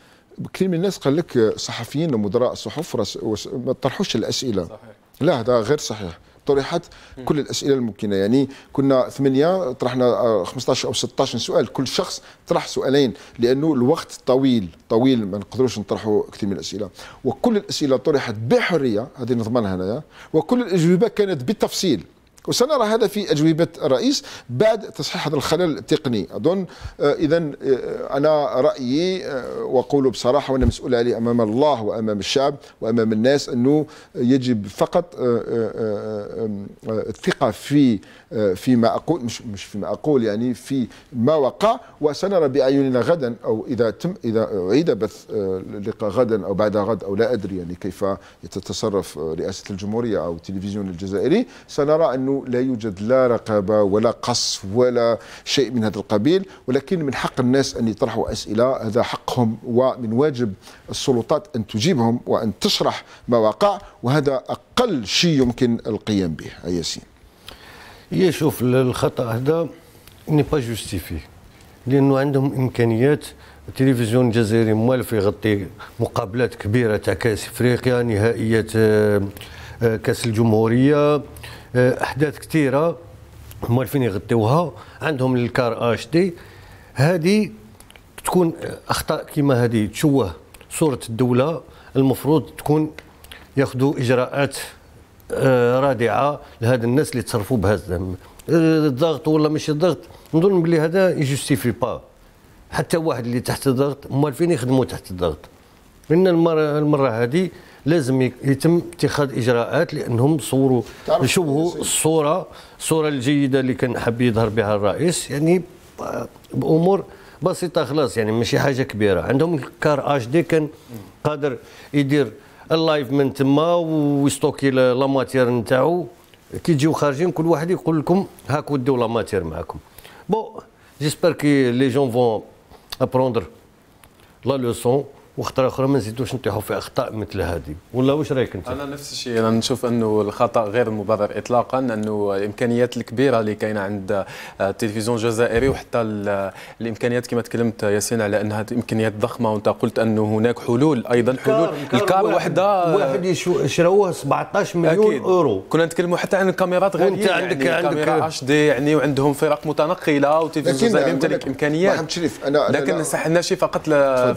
S2: كثير من الناس قال لك صحفيين ومدراء الصحف ما طرحوش الاسئله صحيح. لا هذا غير صحيح طرحت كل الاسئله الممكنه يعني كنا ثمانيه طرحنا 15 آه، او 16 سؤال كل شخص طرح سؤالين لانه الوقت طويل طويل ما نقدروش نطرحوا كثير من الاسئله وكل الاسئله طرحت بحريه هذه نضمنها هنايا وكل الاجوبه كانت بالتفصيل وسنرى هذا في أجوبة الرئيس بعد تصحيح هذا الخلل التقني أظن آه، إذا آه، أنا رأيي آه، وأقول بصراحة وأنا مسؤول عليه أمام الله وأمام الشعب وأمام الناس أنه يجب فقط الثقة في آه، فيما أقول مش, مش فيما أقول يعني في ما وقع وسنرى بأعيننا غدا أو إذا تم إذا أعيد بث اللقاء آه، غدا أو بعد غد أو لا أدري يعني كيف تتصرف آه، رئاسة الجمهورية أو التلفزيون الجزائري سنرى أنه لا يوجد لا رقابة ولا قص ولا شيء من هذا القبيل ولكن من حق الناس أن يطرحوا أسئلة هذا حقهم ومن واجب السلطات أن تجيبهم وأن تشرح ما وقع وهذا أقل شيء يمكن القيام به ياسين
S3: هي شوف الخطا هذا ني با جوستيفي لانه عندهم امكانيات التلفزيون الجزائري موالف يغطي مقابلات كبيره تاع كاس افريقيا نهائيات آه، آه، كاس الجمهوريه آه، احداث كثيره موالفين يغطيوها عندهم الكار اش دي هذه تكون اخطاء كما هذه تشوه صوره الدوله المفروض تكون ياخذوا اجراءات آه، رادعه لهاد الناس اللي تصرفوا بهذا آه، الضغط ولا ماشي الضغط نظن بلي هذا يجوستيفي با حتى واحد اللي تحت الضغط موالفين فين يخدموا تحت الضغط لان المره المره هذه لازم يتم اتخاذ اجراءات لانهم صوروا يشوهوا الصوره الصوره الجيده اللي كان حاب يظهر بها الرئيس يعني بامور بسيطه خلاص يعني ماشي حاجه كبيره عندهم الكار اش دي كان قادر يدير اللايف من تما ويستوكي لا ماتير نتاعو كي تجيو خارجين كل واحد يقول لكم هاك ديو لا ماتير معاكم بون جيسبر كي لي جون فون ابروندر لا لوسون واخطاء اخرى ما نزيدوش نطيحوا في اخطاء مثل هذه ولا واش رايك انت انا
S1: نفس الشيء انا نشوف انه الخطا غير مبرر اطلاقا انه الامكانيات الكبيره اللي كاينه عند آه، التلفزيون الجزائري وحتى آه، الامكانيات كما تكلمت ياسين على انها امكانيات ضخمه وانت قلت انه هناك حلول ايضا حلول الكار وحده آه، واحد
S3: شروه 17 مليون أكيد. اورو كنا نتكلموا حتى عن الكاميرات غير وانت عندك يعني عندك اش
S1: دي يعني وعندهم فرق متنقله وتلفزيون الجزائري يمتلك امكانيات لكن لكن سحلنا شيء فقط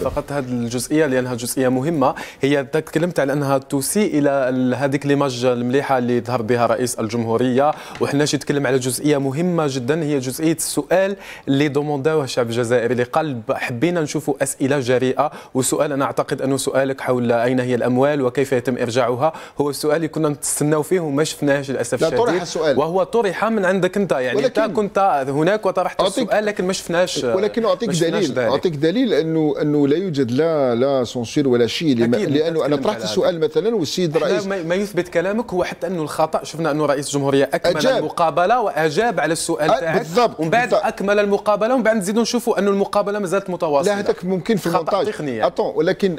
S1: فقط هذا الجزء الجزئيه لانها جزئيه مهمه هي تكلمت على انها تسيء الى هذيك ليماج المليحه اللي ظهر بها رئيس الجمهوريه وحنا شي نتكلم على جزئيه مهمه جدا هي جزئيه السؤال اللي دومونداوه الشعب الجزائري اللي قال حبينا نشوفوا اسئله جريئه وسؤال انا اعتقد انه سؤالك حول اين هي الاموال وكيف يتم ارجاعها هو السؤال اللي كنا نتسناو فيه وما شفناهش للاسف الشديد طرح السؤال وهو طرح من عندك انت يعني انت كنت هناك وطرحت السؤال لكن ما شفناش ولكن اعطيك دليل اعطيك
S2: دليل انه انه لا يوجد لا لا سونسير ولا شيء لانه انا طرحت السؤال
S1: مثلا والسيد رئيس ما يثبت كلامك هو حتى انه الخطا شفنا انه رئيس الجمهوريه اكمل أجاب. المقابله واجاب على السؤال أه، تاعك بالضبط ومن بعد اكمل المقابله ومن بعد نزيدوا نشوفوا انه المقابله مازالت متواصله لا هذاك ممكن في المونتاج
S2: اطون ولكن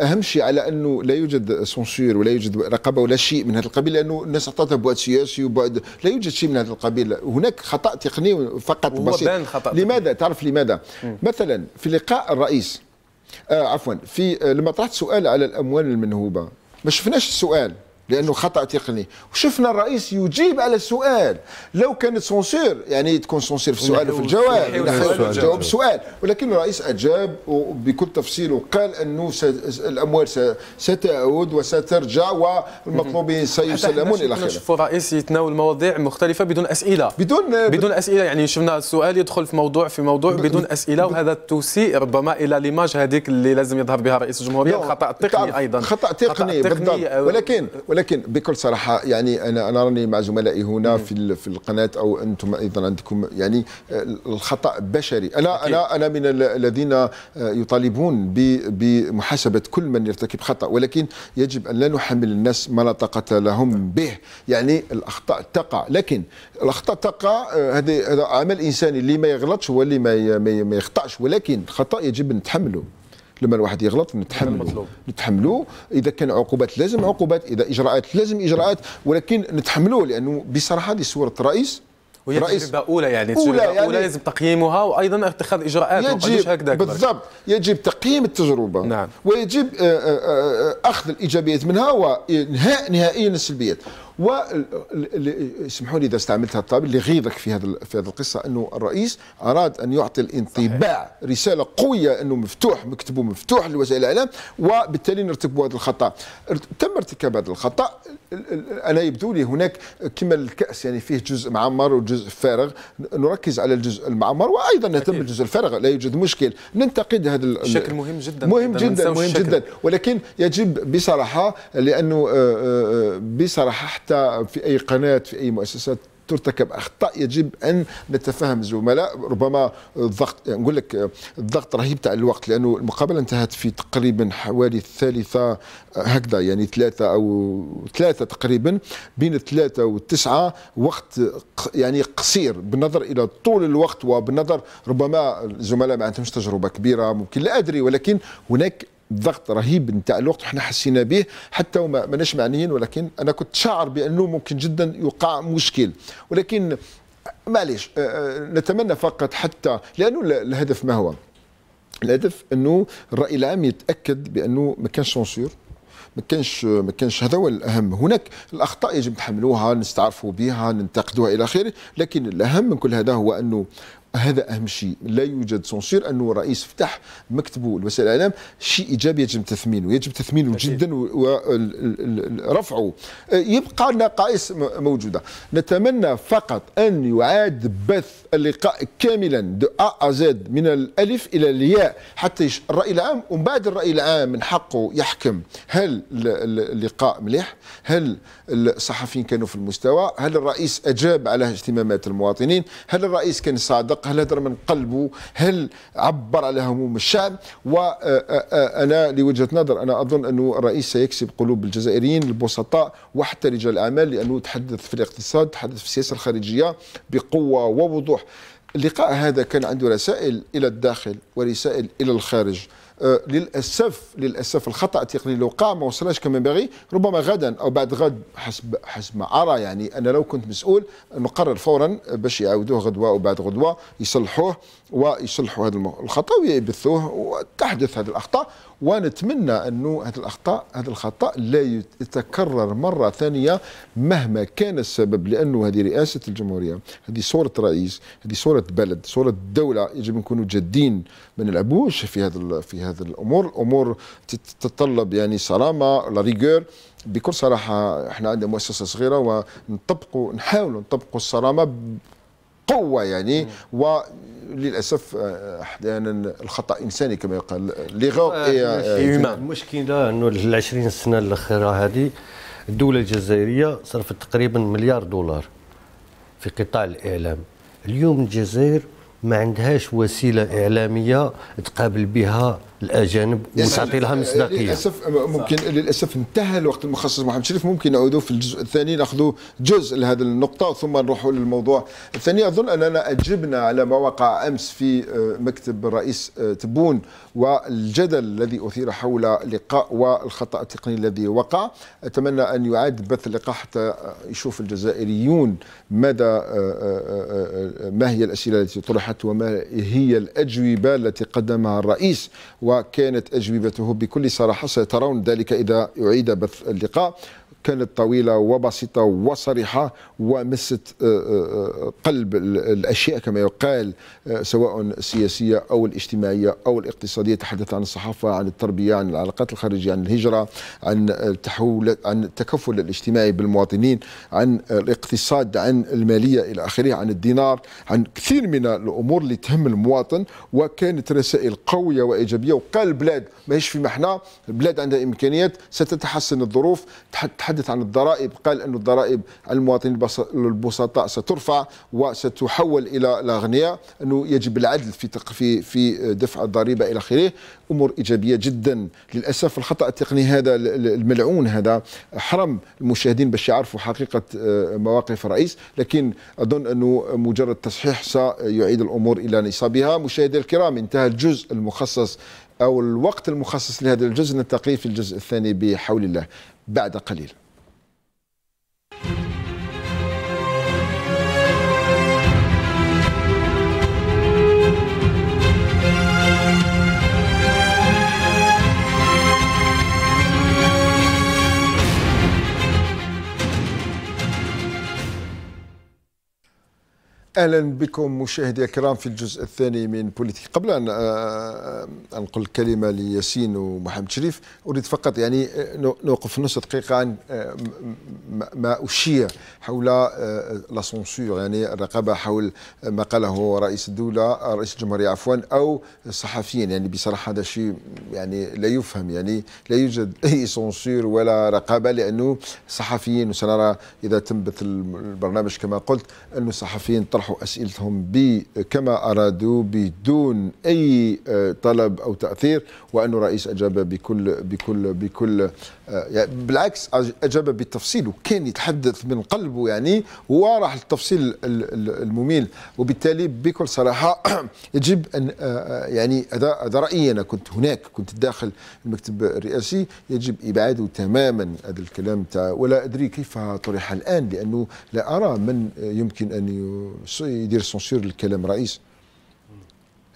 S2: اهم شيء على انه لا يوجد سونسير ولا يوجد رقابه ولا شيء من هذا القبيل لانه الناس عطاتها بعد سياسي وبعد لا يوجد شيء من هذا القبيل هناك خطا تقني فقط بسيط لماذا تعرف لماذا مثلا في لقاء الرئيس آه عفوا في آه، لما طرحت سؤال على الاموال المنهوبه ما شفناش السؤال لانه خطا تقني وشفنا الرئيس يجيب على السؤال لو كانت سونسور يعني تكون سونسور في السؤال وفي الجواب جواب السؤال ولكن الرئيس اجاب بكل تفصيل وقال انه الاموال ستعود وسترجع والمطلوبين سيسلمون الى اخره نشوفوا الرئيس يتناول مواضيع مختلفه بدون اسئله بدون بدون
S1: اسئله يعني شفنا السؤال يدخل في موضوع في موضوع بدون اسئله وهذا تسيء ربما الى ليماج هذيك اللي لازم يظهر بها رئيس الجمهوريه نعم. خطا التقني ايضا خطا تقني, خطأ تقني ولكن
S2: ولكن بكل صراحه يعني انا انا راني مع زملائي هنا في في القناه او انتم ايضا عندكم يعني آه، الخطا بشري انا أكيد. انا انا من الذين آه، يطالبون بمحاسبه كل من يرتكب خطا ولكن يجب ان لا نحمل الناس ما لا طاقه لهم به يعني الاخطاء تقع لكن الاخطاء تقع آه، هذا عمل انساني اللي ما يغلطش هو اللي ما يخطاش ولكن الخطا يجب ان نتحمله لما الواحد يغلط نتحملوا نتحملوا اذا كان عقوبات لازم عقوبات اذا اجراءات لازم اجراءات ولكن نتحملوه لانه بصراحه هذه صوره الرئيس وهي رئيس
S1: تجربه اولى يعني تجربه اولى, يعني لازم
S2: تقييمها وايضا اتخاذ اجراءات يجب بالضبط يجب تقييم التجربه نعم ويجب آه، آه، آه، اخذ الايجابيات منها وانهاء نهائيا السلبيات و اسمحوا لي اذا استعملت هذا الطابع اللي غيظك في هذا في هذه القصه انه الرئيس اراد ان يعطي الانطباع صحيح. رساله قويه انه مفتوح مكتبه مفتوح لوسائل الاعلام وبالتالي نرتكب هذا الخطا تم ارتكاب هذا الخطا انا يبدو لي هناك كما الكاس يعني فيه جزء معمر وجزء فارغ نركز على الجزء المعمر وايضا نهتم بالجزء الفارغ لا يوجد مشكل ننتقد هذا الشكل مهم
S1: جدا مهم جدا مهم الشكل. جدا
S2: ولكن يجب بصراحه لانه آه، آه، آه، بصراحه حتى في أي قناة في أي مؤسسات ترتكب اخطاء يجب ان نتفهم الزملاء ربما الضغط يعني نقول لك الضغط رهيب تاع الوقت لانه المقابله انتهت في تقريبا حوالي الثالثه هكذا يعني ثلاثه او ثلاثه تقريبا بين الثلاثه والتسعه وقت يعني قصير بالنظر الى طول الوقت وبالنظر ربما الزملاء ما عندهمش تجربه كبيره ممكن لا ادري ولكن هناك ضغط رهيب نتاع الوقت وحنا حسينا به حتى وما ماناش معنيين ولكن انا كنت شاعر بانه ممكن جدا يقع مشكل ولكن معليش آه، آه، نتمنى فقط حتى لانه الهدف ما هو؟ الهدف انه الراي العام يتاكد بانه ما كانش سونسور ما كانش ما كانش هذا هو الاهم هناك الاخطاء يجب تحملوها نستعرفوا بها ننتقدوها الى اخره لكن الاهم من كل هذا هو انه هذا اهم شيء لا يوجد سونسير انه الرئيس فتح مكتبه لوسائل الاعلام شيء ايجابي يجب تثمينه يجب تثمينه جدا ورفعه آه، يبقى نقائص موجوده نتمنى فقط ان يعاد بث اللقاء كاملا دو ا زد من الالف الى الياء حتى الراي العام ومن بعد الراي العام من حقه يحكم هل اللقاء مليح هل الصحفيين كانوا في المستوى هل الرئيس أجاب على اهتمامات المواطنين هل الرئيس كان صادق هل هدر من قلبه هل عبر على هموم الشعب وأنا آه، آه، آه، لوجهة نظر أنا أظن أنه الرئيس سيكسب قلوب الجزائريين البسطاء وحتى رجال الأعمال لأنه تحدث في الاقتصاد تحدث في السياسة الخارجية بقوة ووضوح اللقاء هذا كان عنده رسائل إلى الداخل ورسائل إلى الخارج آه، للاسف للاسف الخطا التقني اللي وقع ما وصلش كما ينبغي ربما غدا او بعد غد حسب حسب ما ارى يعني انا لو كنت مسؤول نقرر فورا باش يعاودوه غدوه او بعد غدوه يصلحوه ويصلحوا هذا الخطا ويبثوه وتحدث هذه الاخطاء ونتمنى انه هذه الاخطاء هذا الخطا لا يتكرر مره ثانيه مهما كان السبب لانه هذه رئاسه الجمهوريه هذه صوره رئيس هذه صوره بلد صوره دوله يجب نكونوا جادين ما نلعبوش في هذا في هذا الامور الامور تتطلب يعني صرامه لا ريغور بكل صراحه احنا عندنا مؤسسه صغيره ونطبقوا نحاولوا نطبقوا الصرامه قوه يعني و للاسف آه، احيانا الخطا انساني كما يقال ليغور آه، إيه، آه،
S3: المشكله انه ال 20 سنه الاخيره هذه الدوله الجزائريه صرفت تقريبا مليار دولار في قطاع الاعلام اليوم الجزائر ما عندهاش وسيله اعلاميه تقابل بها الاجانب وتعطي لها مصداقيه للاسف
S2: ممكن صح. للاسف انتهى الوقت المخصص محمد شريف ممكن نعودوا في الجزء الثاني ناخذوا جزء لهذه النقطه ثم نروحوا للموضوع الثاني اظن اننا اجبنا على ما وقع امس في آه، مكتب الرئيس آه، تبون والجدل الذي اثير حول اللقاء والخطا التقني الذي وقع اتمنى ان يعاد بث اللقاء حتى آه، يشوف الجزائريون مدى ما هي الاسئله التي طرحت وما هي الاجوبه التي قدمها الرئيس وكانت أجوبته بكل صراحة سترون ذلك إذا أعيد بث اللقاء كانت طويلة وبسيطة وصريحة ومست آه، آه، آه، قلب الأشياء كما يقال سواء السياسية أو الاجتماعية أو الاقتصادية تحدث عن الصحافة عن التربية عن العلاقات الخارجية عن الهجرة عن التحول عن التكفل الاجتماعي بالمواطنين عن الاقتصاد عن المالية إلى آخره عن الدينار عن كثير من الأمور اللي تهم المواطن وكانت رسائل قوية وإيجابية وقال البلاد ماهيش في محنه البلاد عندها إمكانيات ستتحسن الظروف تحت تحدث عن الضرائب قال أن الضرائب المواطنين البسطاء سترفع وستحول إلى الأغنياء أنه يجب العدل في في في دفع الضريبة إلى آخره أمور إيجابية جدا للأسف الخطأ التقني هذا الملعون هذا حرم المشاهدين باش يعرفوا حقيقة آه، مواقف الرئيس لكن أظن أنه مجرد تصحيح سيعيد الأمور إلى نصابها مشاهدي الكرام انتهى الجزء المخصص أو الوقت المخصص لهذا الجزء نلتقي في الجزء الثاني بحول الله بعد قليل اهلا بكم مشاهدي الكرام في الجزء الثاني من بوليتيك قبل ان آه، آه، انقل كلمه لياسين ومحمد شريف اريد فقط يعني آه، نوقف نص دقيقه عن ما اشيع حول لا يعني الرقابه حول ما قاله رئيس الدوله رئيس الجمهوريه عفوا او الصحفيين يعني بصراحه هذا شيء يعني لا يفهم يعني لا يوجد [laughs] اي سونسور ولا رقابه لانه الصحفيين وسنرى اذا تم بث البرنامج كما قلت انه الصحفيين يطرحوا اسئلتهم كما ارادوا بدون اي آه، طلب او تاثير وان الرئيس اجاب بكل بكل بكل آه، يعني بالعكس اجاب بالتفصيل وكان يتحدث من قلبه يعني وراح التفصيل المميل وبالتالي بكل صراحه [clears throat] يجب ان آه، يعني هذا هذا رايي انا كنت هناك كنت داخل المكتب الرئاسي يجب ابعاده تماما هذا الكلام تاع ولا ادري كيف طرح الان لانه لا ارى من يمكن ان يدير سونسور للكلام رئيس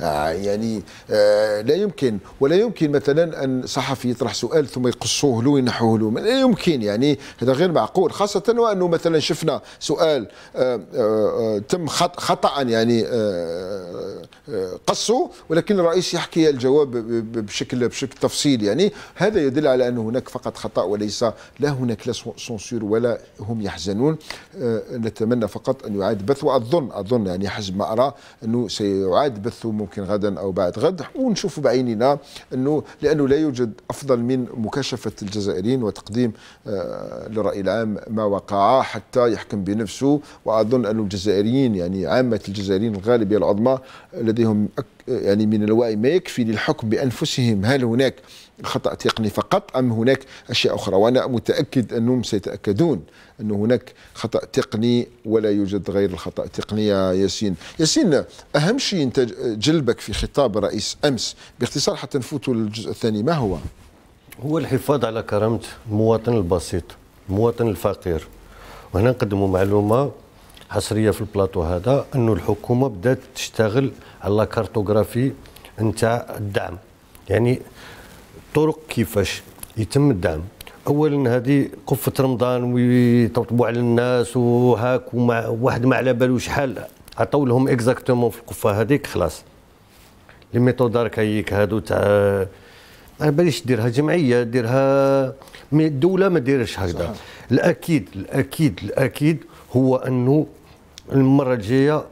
S2: آه، يعني آه، لا يمكن ولا يمكن مثلا ان صحفي يطرح سؤال ثم يقصوه له وينحوه له لا يمكن يعني هذا غير معقول خاصه وانه مثلا شفنا سؤال آه، تم خطا يعني قصه ولكن الرئيس يحكي الجواب بشكل بشكل تفصيلي يعني هذا يدل على ان هناك فقط خطا وليس لا هناك لا سونسور ولا هم يحزنون نتمنى فقط ان يعاد بث واظن اظن يعني حسب ما ارى انه سيعاد بث ممكن ممكن غدا او بعد غد ونشوفوا بعيننا انه لانه لا يوجد افضل من مكاشفه الجزائريين وتقديم للراي آه، العام ما وقع حتى يحكم بنفسه واظن ان الجزائريين يعني عامه الجزائريين الغالبيه العظمى لديهم يعني من الوعي ما يكفي للحكم بانفسهم هل هناك خطا تقني فقط ام هناك اشياء اخرى وانا متاكد انهم سيتاكدون ان هناك خطا تقني ولا يوجد غير الخطا التقني يا ياسين ياسين اهم شيء انت جلبك في خطاب الرئيس امس باختصار حتى نفوتوا للجزء الثاني ما هو
S3: هو الحفاظ على كرامه المواطن البسيط المواطن الفقير وهنا نقدموا معلومه حصريه في البلاطو هذا انه الحكومه بدات تشتغل لا كارتوغرافي نتاع الدعم يعني طرق كيفاش يتم الدعم اولا هذه قفه رمضان ويطبطبوا على الناس وهاك وما واحد ما على بالو شحال عطاو لهم اكزاكتومون في القفه هذيك خلاص لي ميثود اركايك هادو تاع ما باليش ديرها جمعيه ديرها مي الدوله ما دايرش هكذا الاكيد الاكيد الاكيد هو انه المره الجايه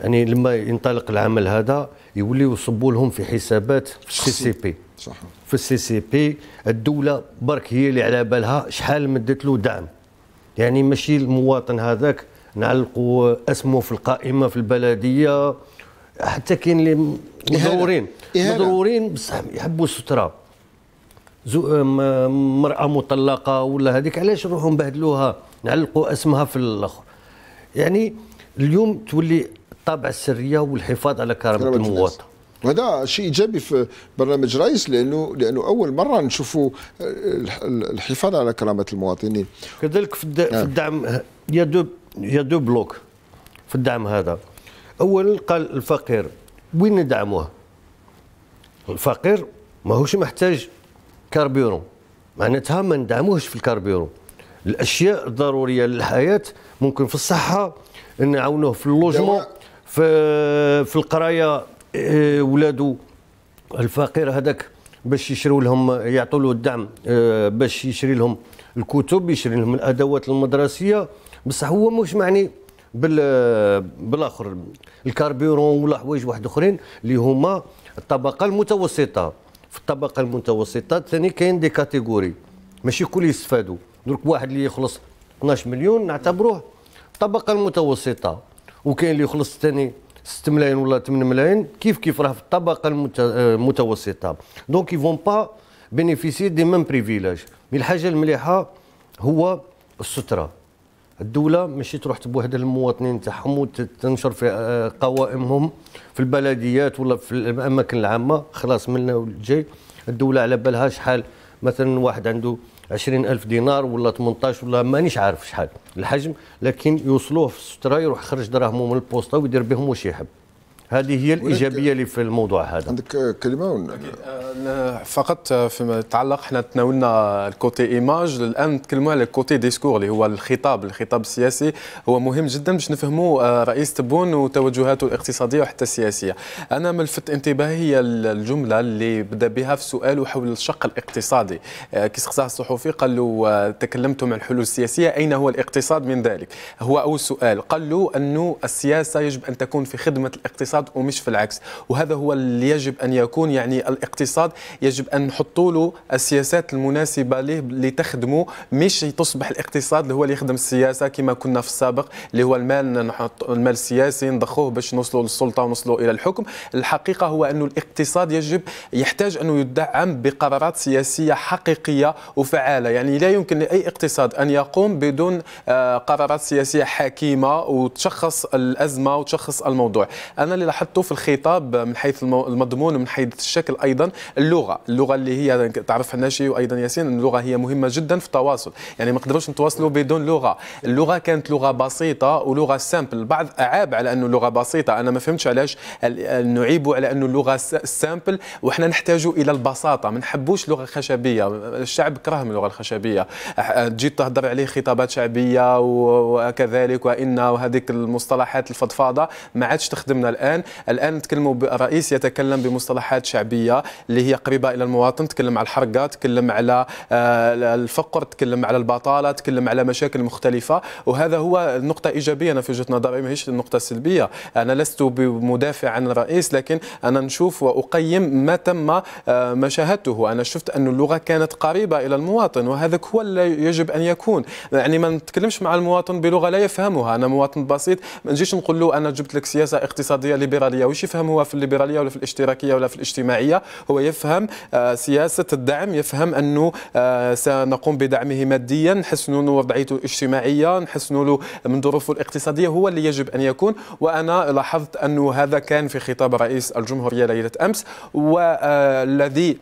S3: يعني لما ينطلق العمل هذا يوليو يصبوا لهم في حسابات في السي سي بي صح في السي سي بي الدوله برك هي اللي على بالها شحال مدت له دعم يعني ماشي المواطن هذاك نعلقوا اسمه في القائمه في البلديه حتى كاين اللي مضرورين مضرورين بصح يحبوا الستره زو مرأة مطلقة ولا هذيك علاش نروحوا نبهدلوها نعلقوا اسمها في الاخر يعني اليوم تولي الطابع السريه والحفاظ على كرامه المواطن وهذا شيء ايجابي في برنامج رئيس لانه لانه
S2: اول مره نشوفوا الحفاظ على كرامه المواطنين كذلك في نعم.
S3: الدعم يا دو بلوك في الدعم هذا اولا قال الفقير وين ندعموه الفقير ماهوش محتاج كاربيرون معناتها ما ندعموهش في الكاربيرون الاشياء الضروريه للحياه ممكن في الصحه نعاونوه في اللوجمون في في القرايه آه، ولادو الفقير هذاك باش يشريو لهم يعطوا له الدعم آه، باش يشري لهم الكتب يشري لهم الادوات المدرسيه بصح هو مش معني بال بالاخر الكاربيرون ولا حوايج واحد اخرين اللي هما الطبقه المتوسطه في الطبقه المتوسطه ثاني كاين دي كاتيجوري ماشي كل يستفادوا درك واحد اللي يخلص 12 مليون نعتبروه الطبقه المتوسطه وكاين اللي يخلص الثاني 6 ملايين ولا 8 ملايين كيف كيف راه في الطبقه المتوسطه دونك يفون با بينيفيسي دي ميم بريفيلاج مي الحاجه المليحه هو الستره الدولة ماشي تروح تبوهد المواطنين تاعهم وتنشر في آه، قوائمهم في البلديات ولا في الأماكن العامة خلاص من الجاي الدولة على بالها شحال مثلا واحد عنده 20 ألف دينار ولا 18 ولا مانيش عارف شحال الحجم لكن يوصلوه في السترا يروح خرج دراهمه من البوسطة ويدير بهم واش يحب هذه هي الايجابيه اللي في الموضوع هذا عندك كلمه ولا أه، فقط
S1: فيما يتعلق احنا تناولنا الكوتي ايماج الان نتكلموا على الكوتي ديسكور اللي هو الخطاب الخطاب السياسي هو مهم جدا باش نفهموا أه، رئيس تبون وتوجهاته الاقتصاديه وحتى السياسيه انا ملفت انتباهي هي الجمله اللي بدا بها في سؤاله حول الشق الاقتصادي أه، كي سقساه الصحفي قال له تكلمتم عن الحلول السياسيه اين هو الاقتصاد من ذلك هو اول سؤال قال له انه السياسه يجب ان تكون في خدمه الاقتصاد الاقتصاد ومش في العكس وهذا هو اللي يجب أن يكون يعني الاقتصاد يجب أن نحطوا له السياسات المناسبة له لتخدمه مش تصبح الاقتصاد اللي هو اللي يخدم السياسة كما كنا في السابق اللي هو المال نحط المال السياسي نضخوه باش نوصلوا للسلطة ونوصلوا إلى الحكم الحقيقة هو أنه الاقتصاد يجب يحتاج أنه يدعم بقرارات سياسية حقيقية وفعالة يعني لا يمكن لأي اقتصاد أن يقوم بدون آه، قرارات سياسية حكيمة وتشخص الأزمة وتشخص الموضوع أنا اللي لاحظتوا في الخطاب من حيث المضمون ومن حيث الشكل ايضا اللغه اللغه اللي هي تعرفها ناشي وايضا ياسين اللغه هي مهمه جدا في التواصل يعني ما نقدروش نتواصلوا بدون لغه اللغه كانت لغه بسيطه ولغه سامبل البعض اعاب على انه لغه بسيطه انا ما فهمتش علاش نعيبوا على انه اللغه سامبل وحنا نحتاجوا الى البساطه ما نحبوش لغه خشبيه الشعب كرههم اللغه الخشبيه تجي تهضر عليه خطابات شعبيه وكذلك وان وهذيك المصطلحات الفضفاضه ما عادش تخدمنا الان الان الان نتكلموا برئيس يتكلم بمصطلحات شعبيه اللي هي قريبه الى المواطن تكلم على الحرقه تكلم على آه، الفقر تكلم على البطاله تكلم على مشاكل مختلفه وهذا هو نقطه ايجابيه انا في وجهه نظري ماهيش النقطه السلبيه انا لست بمدافع عن الرئيس لكن انا نشوف واقيم ما تم آه، ما شاهدته انا شفت ان اللغه كانت قريبه الى المواطن وهذا هو اللي يجب ان يكون يعني ما نتكلمش مع المواطن بلغه لا يفهمها انا مواطن بسيط ما نجيش نقول له انا جبت لك سياسه اقتصاديه الليبراليه واش يفهم هو في الليبراليه ولا في الاشتراكيه ولا في الاجتماعيه هو يفهم آه، سياسه الدعم يفهم انه آه، سنقوم بدعمه ماديا نحسن له وضعيته الاجتماعيه نحسن له من ظروفه الاقتصاديه هو اللي يجب ان يكون وانا لاحظت انه هذا كان في خطاب رئيس الجمهوريه ليله امس والذي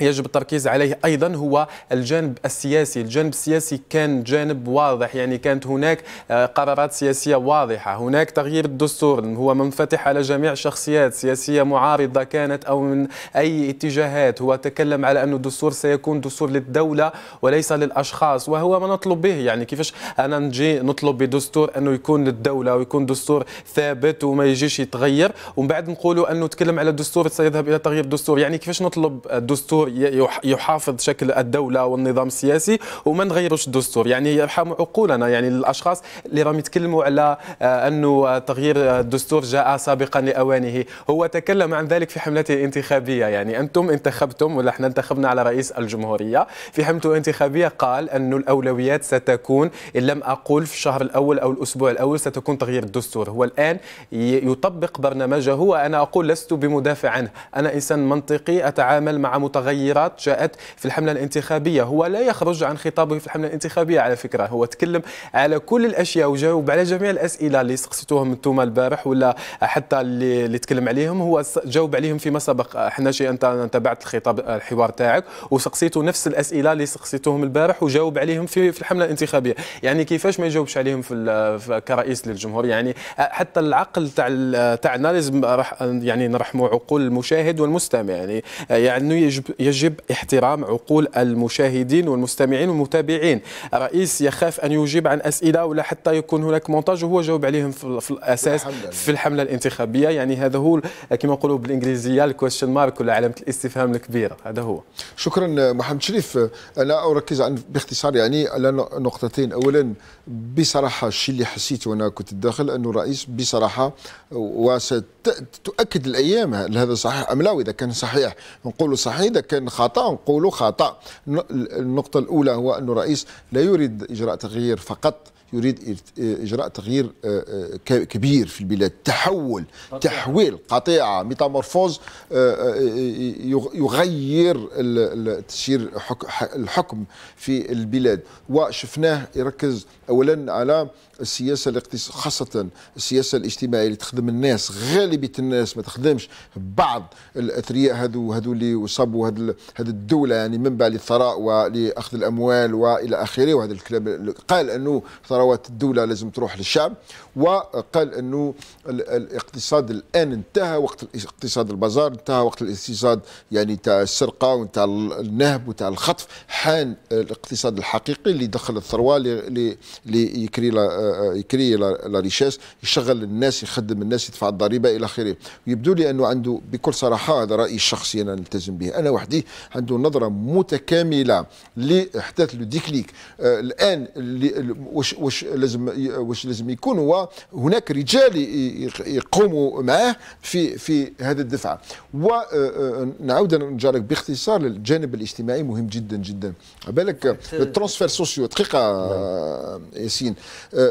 S1: يجب التركيز عليه ايضا هو الجانب السياسي، الجانب السياسي كان جانب واضح يعني كانت هناك آه، قرارات سياسيه واضحه، هناك تغيير الدستور هو منفتح على جميع الشخصيات سياسيه معارضه كانت او من اي اتجاهات، هو تكلم على أن الدستور سيكون دستور للدوله وليس للاشخاص وهو ما نطلب به يعني كيفاش انا نجي نطلب بدستور انه يكون للدوله ويكون دستور ثابت وما يجيش يتغير ومن بعد نقولوا انه تكلم على الدستور سيذهب الى تغيير الدستور، يعني كيفاش نطلب الدستور الدستور يحافظ شكل الدوله والنظام السياسي وما نغيروش الدستور يعني يرحم عقولنا يعني الاشخاص اللي راهم يتكلموا على آه، انه تغيير الدستور جاء سابقا لاوانه هو تكلم عن ذلك في حملته الانتخابيه يعني انتم انتخبتم ولا احنا انتخبنا على رئيس الجمهوريه في حملته الانتخابيه قال انه الاولويات ستكون ان لم اقول في الشهر الاول او الاسبوع الاول ستكون تغيير الدستور هو الان يطبق برنامجه وانا اقول لست بمدافع عنه انا انسان منطقي اتعامل مع متغير التغيرات جاءت في الحملة الانتخابية هو لا يخرج عن خطابه في الحملة الانتخابية على فكرة هو تكلم على كل الأشياء وجاوب على جميع الأسئلة اللي سقسيتوهم انتم البارح ولا حتى اللي, اللي تكلم عليهم هو جاوب عليهم فيما سبق حنا شي أنت تابعت الخطاب الحوار تاعك وسقسيتو نفس الأسئلة اللي سقسيتوهم البارح وجاوب عليهم في, في الحملة الانتخابية يعني كيفاش ما يجاوبش عليهم في كرئيس للجمهور يعني حتى العقل تاع تاعنا لازم يعني نرحموا عقول المشاهد والمستمع يعني يعني يجب يجب احترام عقول المشاهدين والمستمعين والمتابعين الرئيس يخاف أن يجيب عن أسئلة ولا حتى يكون هناك مونتاج وهو جاوب عليهم في الأساس في الحملة الانتخابية يعني هذا
S2: هو كما نقولوا بالإنجليزية الكويشن مارك ولا علامة الاستفهام الكبيرة هذا هو شكرا محمد شريف أنا أركز عن باختصار يعني على نقطتين أولا بصراحة الشيء اللي حسيت وأنا كنت داخل أنه الرئيس بصراحة وستؤكد الأيام هل هذا صحيح أم لا وإذا كان صحيح نقول صحيح إذا كان كان خطا نقولوا خطا النقطه الاولى هو انه الرئيس لا يريد اجراء تغيير فقط يريد اجراء تغيير آه، آه، كبير في البلاد تحول تحويل قطيعه ميتامورفوز آه، يغير تسيير الحكم في البلاد وشفناه يركز اولا على السياسه الاقتصاديه خاصه السياسه الاجتماعيه اللي تخدم الناس غالبيه الناس ما تخدمش بعض الاثرياء هذو هذو اللي وصبوا هذه الدوله يعني منبع للثراء ولاخذ الاموال والى اخره وهذا الكلام قال انه ثروات الدوله لازم تروح للشعب وقال انه الاقتصاد الان انتهى وقت الاقتصاد البازار انتهى وقت الاقتصاد يعني تاع السرقه وتاع النهب وتاع الخطف حان الاقتصاد الحقيقي اللي دخل الثروه اللي يكري آه، آه، آه، يكري لا ريشيس يشغل الناس يخدم الناس يدفع الضريبه الى اخره يبدو لي انه عنده بكل صراحه هذا رايي الشخصي انا نلتزم به انا وحدي عنده نظره متكامله لاحداث لو ديكليك آه، الان واش واش لازم واش لازم يكون هو هناك رجال يقوموا معاه في في هذا الدفعه ونعاود نرجع لك باختصار للجانب الاجتماعي مهم جدا جدا بالك الترانسفير سوسيو دقيقه نعم. ياسين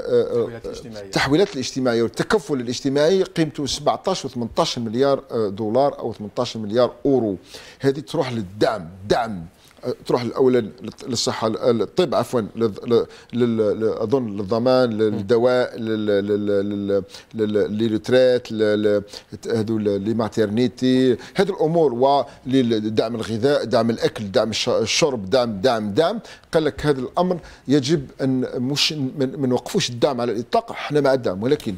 S2: التحويلات الاجتماعيه والتكفل الاجتماعي قيمته 17 و 18 مليار دولار او 18 مليار اورو هذه تروح للدعم دعم تروح اولا للصحه الطب عفوا اظن للضمان للدواء للريتريت هذو لي ماتيرنيتي هذه الامور ودعم الغذاء دعم الاكل دعم الشرب دعم دعم دعم قال لك هذا الامر يجب ان مش ما نوقفوش الدعم على الاطلاق احنا مع الدعم ولكن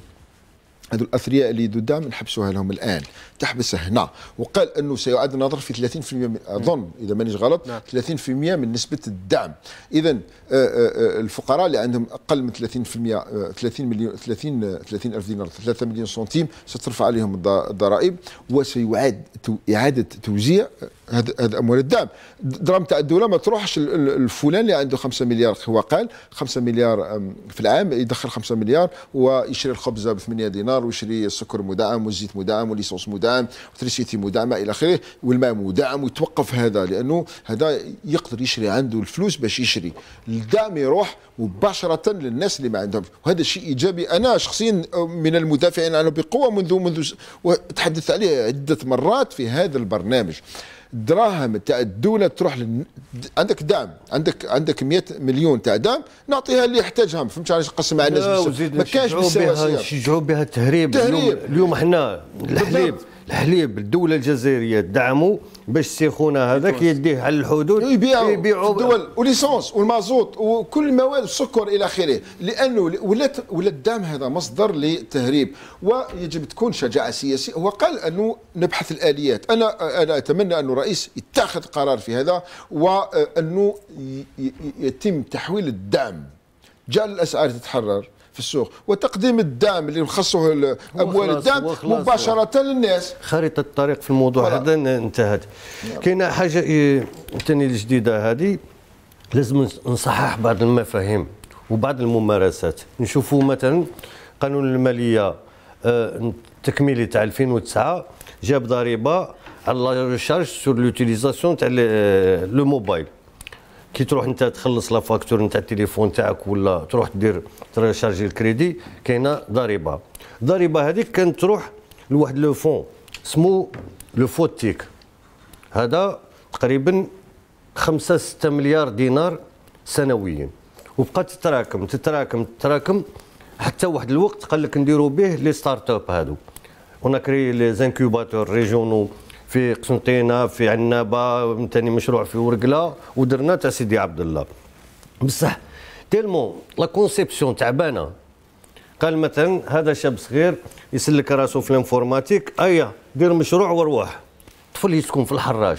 S2: هذو الاثرياء اللي ذو الدعم نحبسوها لهم الان تحبس هنا وقال انه سيعاد النظر في 30% اظن اذا مانيش غلط نعم. 30% من نسبه الدعم اذا آه، آه، آه، الفقراء اللي عندهم اقل من 30% 30 مليون 30 30 الف دينار 3 مليون سنتيم سترفع عليهم الضرائب وسيعاد اعاده توزيع هذا اموال الدعم درام تاع الدوله ما تروحش الفلان اللي عنده 5 مليار هو قال 5 مليار في العام يدخل 5 مليار ويشري الخبزه ب 8 دينار السكر ويشري السكر مدعم والزيت مدعم والليسونس مدعم والتريسيتي مدعمه الى اخره والماء مدعم ويتوقف هذا لانه هذا يقدر يشري عنده الفلوس باش يشري الدعم يروح مباشره للناس اللي ما عندهم وهذا شيء ايجابي انا شخصيا من المدافعين عنه بقوه منذ منذ تحدثت عليه عده مرات في هذا البرنامج دراهم تاع الدوله تروح لن... عندك دعم عندك عندك 100 مليون تاع دعم نعطيها اللي يحتاجها ما فهمتش علاش
S3: نقسم على الناس ما كانش نشجعوا بها التهريب اليوم اليوم احنا الحليب الحليب الدوله الجزائريه دعموا باش سيخونا هذاك يديه على الحدود يبيعوا يبيعوا الدول وليسونس والمازوت وكل المواد السكر الى اخره لانه
S2: ولات ولا الدعم هذا مصدر للتهريب ويجب تكون شجاعه سياسيه وقال انه نبحث الاليات انا انا اتمنى انه الرئيس يتخذ قرار في هذا وانه يتم تحويل الدعم جعل الاسعار تتحرر في السوق وتقديم الدعم اللي خصه اموال الدعم مباشره
S3: للناس خريطه الطريق في الموضوع هذا انتهت نعم. كاينه حاجه ثاني الجديده هذه لازم نصحح بعض المفاهيم وبعض الممارسات نشوفوا مثلا قانون الماليه آه، التكميلي تاع 2009 جاب ضريبه على لا ريشارج سور لوتيليزاسيون تاع لو موبايل آه، كي تروح انت تخلص لا فاكتور نتاع التليفون تاعك ولا تروح دير تشارجي الكريدي كاينه ضريبه الضريبه هذيك كانت تروح لواحد لو فون سمو لو فوتيك هذا تقريبا 5 6 مليار دينار سنويا وبقات تتراكم تتراكم تتراكم حتى واحد الوقت قال لك نديروا به لي ستارت اب هادو اون كري لي زانكوباتور ريجونو في قسنطينه في عنابه ثاني مشروع في ورقله ودرنا تاع سيدي عبد الله بصح تيلمو لا كونسيبسيون تعبانه قال مثلا هذا شاب صغير يسلك راسو في الانفورماتيك ايا دير مشروع وروح طفل يسكن في الحراج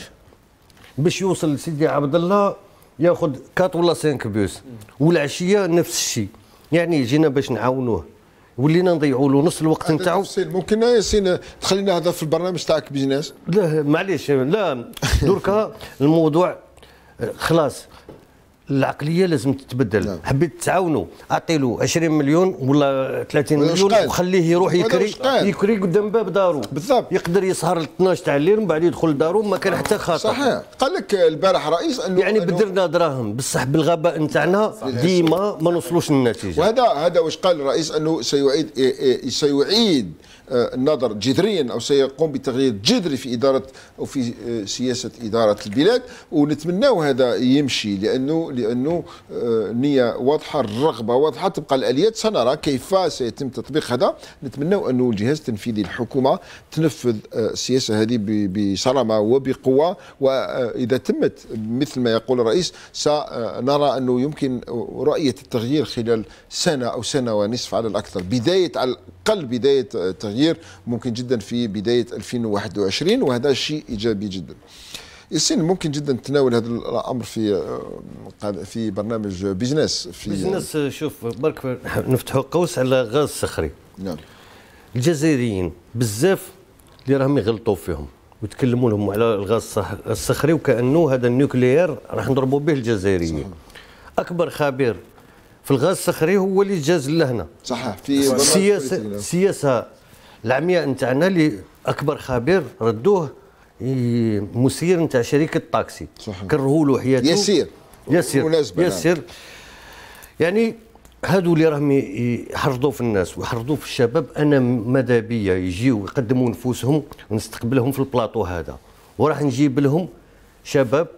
S3: باش يوصل لسيدي عبد الله ياخذ 4 ولا 5 بيوس والعشيه نفس الشيء يعني جينا باش نعاونوه ولينا نضيعوا له نص الوقت نتاعو ممكن ياسين تخلينا هذا في البرنامج تاعك بيزنس لا معليش لا [laughs] دركا الموضوع خلاص العقليه لازم تتبدل نعم. حبيت تعاونوا اعطي له 20 مليون ولا 30 مليون وخليه يروح يكري يكري قدام باب دارو بالضبط يقدر يسهر 12 تاع الليل ومن بعد يدخل دارو ما كان حتى خاطر صحيح قال لك البارح رئيس انه يعني بدرنا دراهم بصح بالغباء نتاعنا ديما ما نوصلوش للنتيجه وهذا
S2: هذا واش قال الرئيس انه سيعيد إيه- إيه- سيعيد النظر آه، جذريا او سيقوم بتغيير جذري في اداره او في آه، سياسه اداره البلاد ونتمناو هذا يمشي لانه لانه النيه آه، واضحه الرغبه واضحه تبقى الاليات سنرى كيف سيتم تطبيق هذا نتمناو انه الجهاز التنفيذي الحكومه تنفذ السياسه هذه بصرامه وبقوه واذا تمت مثل ما يقول الرئيس سنرى انه يمكن رؤيه التغيير خلال سنه او سنه ونصف على الاكثر بدايه على الاقل بدايه تغيير التغيير ممكن جدا في بداية 2021 وهذا شيء إيجابي جدا ياسين ممكن جدا تناول هذا الامر
S3: في آه، في برنامج بيزنس في بيزنس آه، شوف برك نفتحوا قوس على غاز صخري نعم الجزائريين بزاف اللي راهم يغلطوا فيهم ويتكلموا لهم على الغاز الصخري وكانه هذا النوكليير راح نضربوا به الجزائريين اكبر خبير في الغاز الصخري هو اللي جاز لهنا صح في السياسه السياسه العمياء نتاعنا اللي اكبر خبير ردوه مسير نتاع شركه الطاكسي كرهوا له حياته يسير يسير نعم. يسير يعني هادو اللي راهم يحرضوا في الناس ويحرضوا في الشباب انا ماذا بيا يجيو يقدموا نفوسهم ونستقبلهم في البلاطو هذا وراح نجيب لهم شباب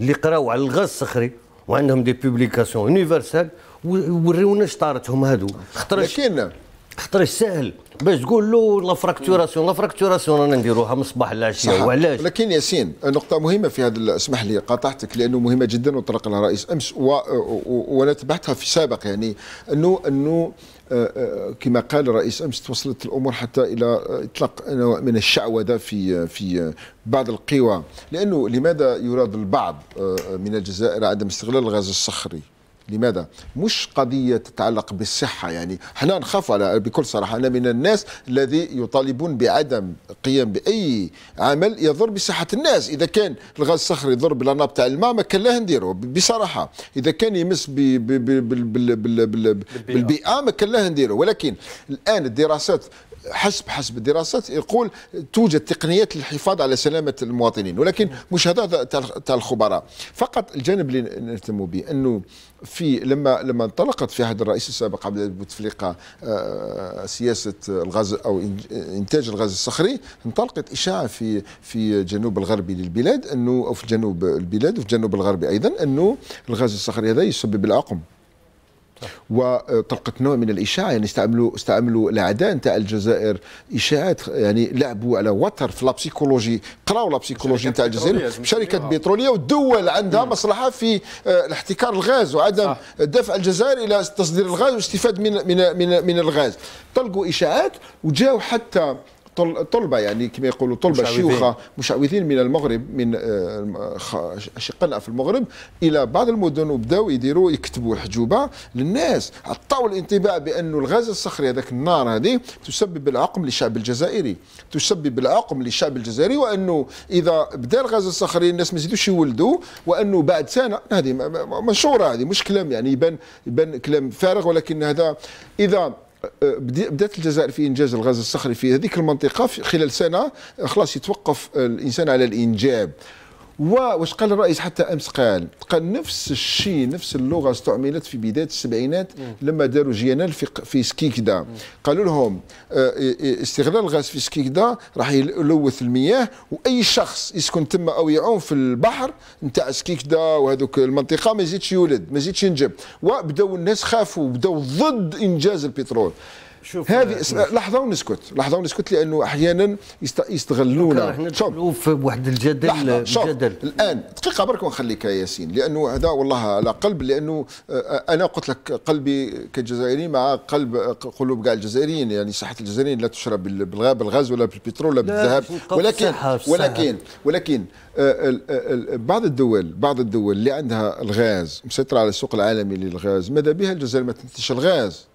S3: اللي قراو على الغاز الصخري وعندهم دي بوبليكاسيون يونيفرسال ووريونا شطارتهم هادو خطرش لكن خاطر سهل باش تقول له لا فراكتوراسيون لا فراكتوراسيون رانا نديروها من الصباح للعشيه وعلاش لكن ياسين نقطة مهمة في هذا اسمح لي قاطعتك
S2: لأنه مهمة جدا وطرق لها الرئيس أمس و... وأنا تبعتها في سابق يعني أنه أنه آه، آه، كما قال الرئيس امس توصلت الامور حتى الى اطلاق نوع من الشعوذه في في بعض القوى لانه لماذا يراد البعض آه، من الجزائر عدم استغلال الغاز الصخري لماذا؟ مش قضية تتعلق بالصحة يعني احنا نخاف على بكل صراحة أنا من الناس الذي يطالبون بعدم قيام بأي عمل يضر بصحة الناس إذا كان الغاز الصخري يضر بالأناب تاع الماء ما كان لا نديرو بصراحة إذا كان يمس بالبيئة ما كان لا نديرو ولكن الآن الدراسات حسب حسب الدراسات يقول توجد تقنيات للحفاظ على سلامه المواطنين ولكن مش هذا تاع الخبراء فقط الجانب اللي نهتم به انه في لما لما انطلقت في عهد الرئيس السابق عبد بوتفليقه آه، سياسه الغاز او انتاج الغاز الصخري انطلقت اشاعه في في جنوب الغربي للبلاد انه او في جنوب البلاد وفي الجنوب الغربي ايضا انه الغاز الصخري هذا يسبب العقم وطلقة نوع من الإشاعة يعني استعملوا استعملوا الأعداء نتاع الجزائر إشاعات يعني لعبوا على وتر في لابسيكولوجي قراوا لابسيكولوجي نتاع الجزائر شركة بترولية والدول عندها مصلحة في آه، احتكار الغاز وعدم صح. دفع الجزائر إلى تصدير الغاز والاستفادة من من من, من الغاز طلقوا إشاعات وجاو حتى طلبه يعني كما يقولوا طلبه شيوخه مشعوذين من المغرب من آه، اشقنا في المغرب الى بعض المدن وبداوا يديروا يكتبوا حجوبه للناس عطاو الانطباع بانه الغاز الصخري هذاك النار هذه تسبب العقم للشعب الجزائري تسبب العقم للشعب الجزائري وانه اذا بدا الغاز الصخري الناس ما يزيدوش يولدوا وانه بعد سنه هذه مشهوره هذه مش كلام يعني يبان يبان كلام فارغ ولكن هذا اذا بدات الجزائر في انجاز الغاز الصخري في هذيك المنطقه في خلال سنه خلاص يتوقف الانسان على الانجاب واش قال الرئيس حتى امس قال قال نفس الشيء نفس اللغه استعملت في بدايه السبعينات لما داروا جينال في في سكيكدا قالوا لهم آه، آه، آه، استغلال الغاز في سكيكدا راح يلوث المياه واي شخص يسكن تما او يعوم في البحر نتاع سكيكدا وهذوك المنطقه ما يزيدش يولد ما يزيدش ينجب وبداوا الناس خافوا وبداوا ضد انجاز البترول شوف هذه آه، لحظه ونسكت لحظه ونسكت لانه احيانا يستغلونا شوف في واحد الجدل الجدل الان دقيقه برك ونخليك يا ياسين لانه هذا والله على قلب لانه آه، انا قلت لك قلبي كجزائري مع قلب آه، قلوب كاع الجزائريين يعني صحه الجزائريين لا تشرب بالغاز ولا بالبترول ولا بالذهب ولكن ولكن ولكن بعض الدول بعض الدول اللي عندها الغاز مسيطره على السوق العالمي للغاز ماذا بها الجزائر ما تنتجش الغاز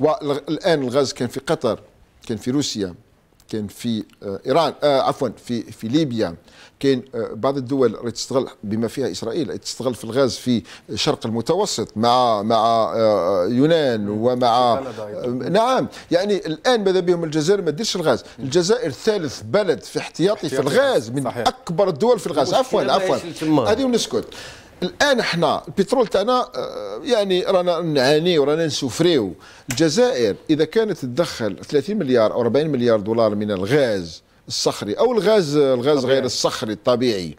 S2: والان الغاز كان في قطر كان في روسيا كان في آه، ايران آه عفوا في في ليبيا كان آه، بعض الدول اللي تستغل بما فيها اسرائيل تستغل في الغاز في الشرق المتوسط مع مع آه، يونان ومع نعم يعني الان ماذا بهم الجزائر ما تديرش الغاز الجزائر ثالث بلد في احتياطي في الغاز من صحيح. اكبر الدول في الغاز عفوا عفوا هذه ونسكت الان حنا البترول تاعنا آه، يعني رانا نعاني ورانا نسوفريو الجزائر اذا كانت تدخل 30 مليار او 40 مليار دولار من الغاز الصخري او الغاز الغاز طبيعي. غير الصخري الطبيعي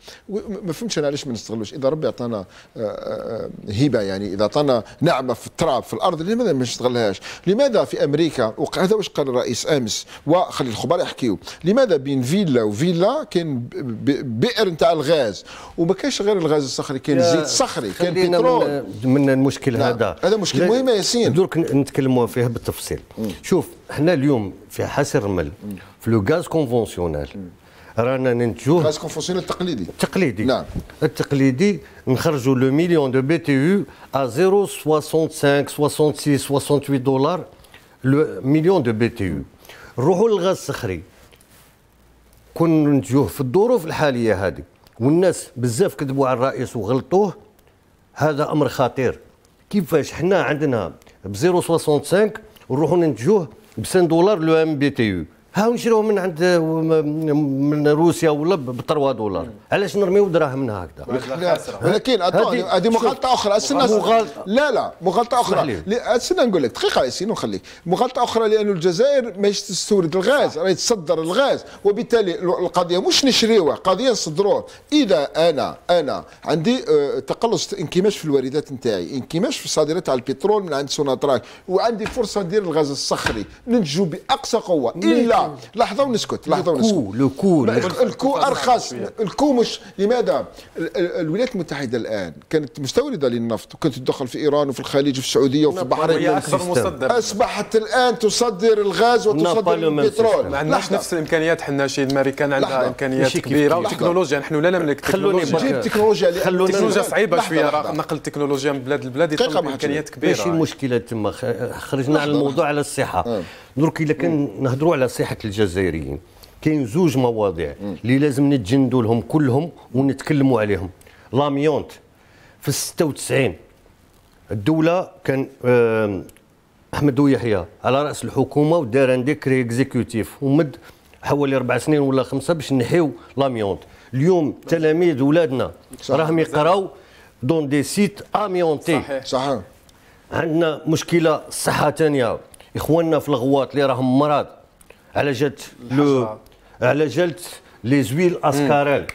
S2: ما فهمتش انا علاش ما نستغلوش اذا ربي عطانا آه، آه، هبه يعني اذا عطانا نعمه في التراب في الارض لماذا ما نستغلهاش لماذا في امريكا هذا واش قال الرئيس امس وخلي الخبراء يحكيو لماذا بين فيلا وفيلا كان بئر نتاع الغاز وما كانش غير الغاز الصخري كان زيت صخري كان بترول
S3: من, المشكل نعم. هذا هذا مشكل مهم ياسين درك نتكلموا فيها بالتفصيل م. شوف حنا اليوم في حاسر الرمل في لو غاز كونفونسيونيل رانا ننتجوه غاز كونفونسيونيل التقليدي التقليدي نعم التقليدي نخرجوا لو مليون دو بي تي يو ا 0.65 66 68 دولار لو مليون دو بي تي يو نروحوا للغاز الصخري كون ننتجوه في الظروف الحاليه هذه والناس بزاف كذبوا على الرئيس وغلطوه هذا امر خطير كيفاش حنا عندنا ب 0.65 نروحوا ننتجوه ب 5 دولار لو ام بي تي يو هاو نشروه من عند من روسيا ولا ب 3 دولار علاش نرميو دراهمنا هكذا ولكن هذه مغالطه اخرى استنى مغالطه لا لا مغالطه اخرى استنى نقول لك دقيقه
S2: ياسين ونخليك مغالطه اخرى لانه الجزائر ماهيش تستورد الغاز راهي تصدر الغاز وبالتالي القضيه مش نشريوه قضيه نصدروه اذا انا انا عندي آه، تقلص انكماش في الواردات نتاعي انكماش في الصادرات على البترول من عند سوناطراك وعندي فرصه ندير الغاز الصخري ننتجو باقصى قوه الا لحظه ونسكت لحظه ونسكت الكو الكو ارخص الكو مش لماذا الولايات المتحده الان كانت مستورده للنفط وكانت تدخل في ايران وفي الخليج وفي السعوديه وفي البحرين اكثر مصدر اصبحت الان تصدر الغاز وتصدر البترول ما عندناش نفس
S1: الامكانيات حنا شي الامريكان عندها امكانيات كبيره وتكنولوجيا
S3: نحن لا نملك تكنولوجيا تكنولوجيا تكنولوجيا صعيبه شويه
S1: نقل التكنولوجيا من بلاد لبلاد يطلب امكانيات كبيره ماشي
S3: المشكله تما خرجنا على الموضوع على الصحه آه. درك الا كان نهضروا على صحه الجزائريين كاين زوج مواضيع اللي لازم نتجندوا لهم كلهم ونتكلموا عليهم لاميونت في 96 الدوله كان احمد ويحيى على راس الحكومه ودار ان ديكري اكزيكوتيف ومد حوالي اربع سنين ولا خمسه باش نحيو لاميونت اليوم تلاميذ ولادنا راهم يقراو دون دي سيت اميونتي صحيح صحيح عندنا مشكله الصحه ثانيه اخواننا في الغواط اللي راهم مرض على جات لو على جات لي زويل اسكارال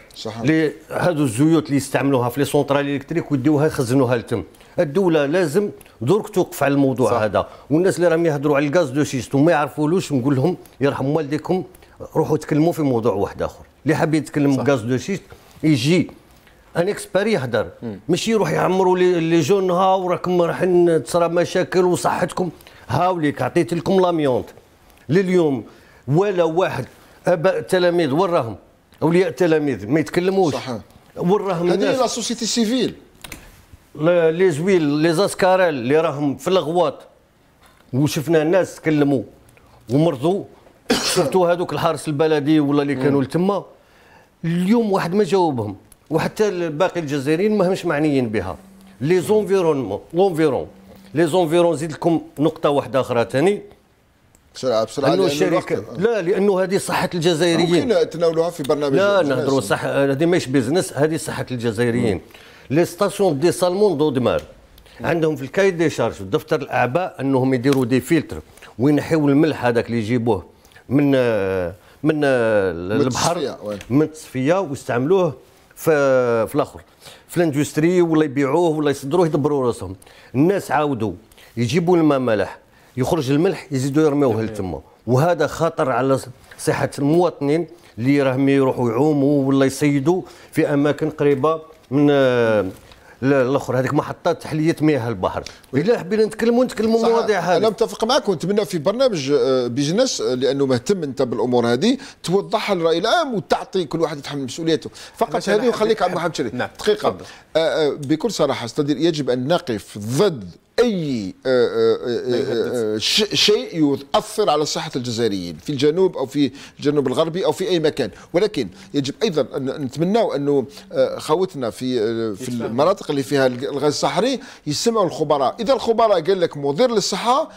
S3: لي هادو الزيوت اللي يستعملوها في لي سونترال الكتريك ويديوها يخزنوها لتم الدوله لازم درك توقف على الموضوع صح. هذا والناس اللي راهم يهضروا على الغاز دو شيست وما يعرفولوش نقول لهم يرحم والديكم روحوا تكلموا في موضوع واحد اخر اللي حاب يتكلم غاز دو شيست يجي ان اكسبير يهضر ماشي يروح يعمروا لي جون ها وراكم راح تصرى مشاكل وصحتكم هاوليك عطيت لكم لاميونت لليوم ولا واحد اباء التلاميذ وين راهم اولياء التلاميذ ما يتكلموش صح وين راهم هذه لا
S2: سوسيتي سيفيل
S3: لي زويل لي زاسكاريل اللي راهم في الغواط وشفنا الناس تكلموا ومرضوا [coughs] شفتوا هذوك الحارس البلدي ولا اللي كانوا لتما اليوم واحد ما جاوبهم وحتى باقي الجزائريين ماهمش معنيين بها لي زونفيرونمون لونفيرون لي زونفيرون نزيد لكم نقطه واحده اخرى ثاني بسرعه بسرعه لانه الشركه لا لانه هذه صحه الجزائريين ممكن تناولوها في برنامج لا نهضروا صح هذه ماهيش بيزنس هذه صحه الجزائريين لي ستاسيون دي سالمون دو دمار عندهم في الكاي دي شارج في دفتر الاعباء انهم يديروا دي فلتر وينحيوا الملح هذاك اللي يجيبوه من من البحر من التصفيه ويستعملوه في في الاخر في الاندستري ولا يبيعوه ولا يصدروه يدبروا راسهم الناس عاودوا يجيبوا الماء مالح يخرج الملح يزيدوا يرميوه لتما وهذا خطر على صحه المواطنين اللي راهم يروحوا يعوموا ولا يصيدوا في اماكن قريبه من آه، الاخر هذيك محطات تحليه مياه البحر الا حبينا نتكلموا نتكلموا مواضيع هذه انا متفق
S2: معك ونتمنى في برنامج آه، بيزنس آه، لانه مهتم انت بالامور هذه توضحها للراي العام وتعطي كل واحد يتحمل مسؤوليته فقط هذه وخليك عبد أه، الوهاب نعم دقيقه بكل صراحه استاذ يجب ان نقف ضد اي آه، آه، آه، شيء يؤثر على صحه الجزائريين في الجنوب او في الجنوب الغربي او في اي مكان ولكن يجب ايضا ان نتمناو انه خوتنا في في المناطق اللي فيها الغاز الصحري يسمعوا الخبراء اذا الخبراء قال لك مضر للصحه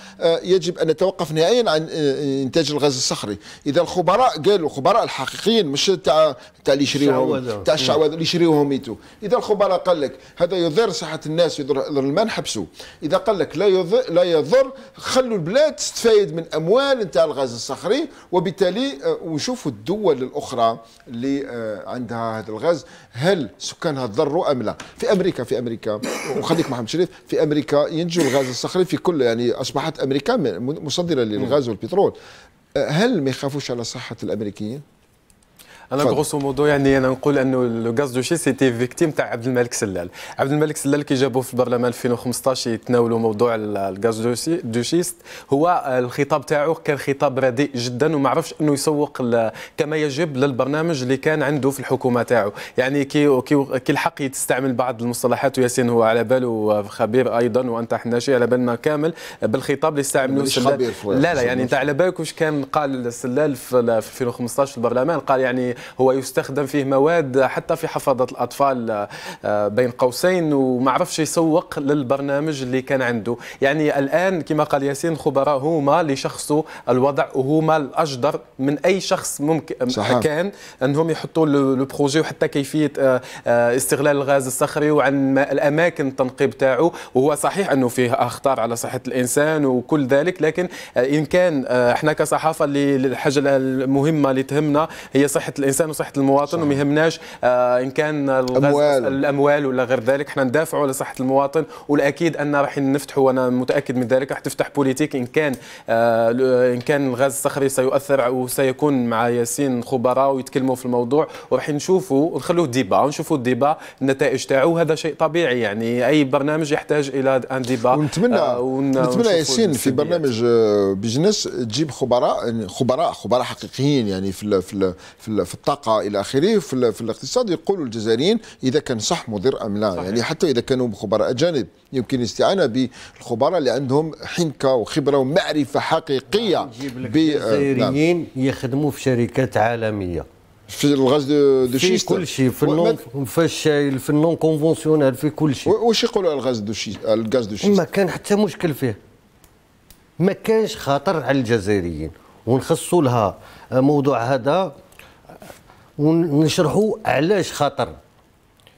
S2: يجب ان نتوقف نهائيا عن انتاج الغاز الصخري اذا الخبراء قالوا الخبراء الحقيقيين مش تاع تاع اللي يشريوهم تاع الشعوذه اللي يشريوهم اذا الخبراء قال لك هذا يضر صحه الناس يضر المال حبسوا اذا اذا قال لك لا يضر لا يضر خلوا البلاد تستفايد من اموال نتاع الغاز الصخري وبالتالي آه، ونشوفوا الدول الاخرى اللي آه، عندها هذا الغاز هل سكانها تضروا ام لا في امريكا في امريكا وخليك محمد شريف في امريكا ينتجوا الغاز الصخري في كل يعني اصبحت امريكا مصدره للغاز والبترول آه، هل ما يخافوش على صحه الامريكيين
S1: انا غروسو مودو يعني انا نقول انه لو غاز دو شي سيتي فيكتيم تاع عبد الملك سلال عبد الملك سلال كي جابوه في البرلمان 2015 يتناولوا موضوع الغاز دو شيست هو الخطاب تاعو كان خطاب رديء جدا وما عرفش انه يسوق كما يجب للبرنامج اللي كان عنده في الحكومه تاعو يعني كي كي, الحق يستعمل بعض المصطلحات وياسين هو على باله خبير ايضا وانت شي على بالنا كامل بالخطاب اللي استعملوه سلال لا لا يعني انت على بالك واش كان قال سلال في 2015 في البرلمان قال يعني هو يستخدم فيه مواد حتى في حفاضه الاطفال آه، بين قوسين وما عرفش يسوق للبرنامج اللي كان عنده يعني الان كما قال ياسين خبراء هما لشخصه الوضع وهما الاجدر من اي شخص ممكن صحيح. كان انهم يحطوا لو بروجي وحتى كيفيه آه، آه، استغلال الغاز الصخري وعن الاماكن التنقيب تاعه وهو صحيح انه فيه اخطار على صحه الانسان وكل ذلك لكن ان كان احنا كصحافه اللي الحاجه المهمه اللي تهمنا هي صحه الانسان الانسان وصحه المواطن وما يهمناش آه، ان كان الاموال الاموال ولا غير ذلك احنا ندافعوا على صحه المواطن والاكيد ان راح نفتحوا وانا متاكد من ذلك راح تفتح بوليتيك ان كان آه، ان كان الغاز الصخري سيؤثر وسيكون مع ياسين خبراء ويتكلموا في الموضوع وراح نشوفوا ونخلوه ديبا ونشوفوا الديبا النتائج تاعو هذا شيء طبيعي يعني اي برنامج يحتاج الى ان ديبا ونتمنى آه، نتمنى ياسين في
S2: برنامج بيزنس تجيب خبراء يعني خبراء خبراء حقيقيين يعني في في في الطاقه الى اخره في, في الاقتصاد يقول الجزائريين اذا كان صح مضر ام لا صحيح. يعني حتى اذا كانوا خبراء اجانب يمكن الاستعانه بالخبراء اللي عندهم حنكه وخبره
S3: ومعرفه حقيقيه آه، الجزائريين نعم. يخدموا في شركات عالميه في الغاز دو في شيست كل شيء في النون في الشاي في النون كونفونسيونال في كل شيء واش يقولوا على الغاز دو شيست الغاز دو شيست ما كان حتى مشكل فيه ما كانش خاطر على الجزائريين ونخصوا لها موضوع هذا ونشرحوا علاش خطر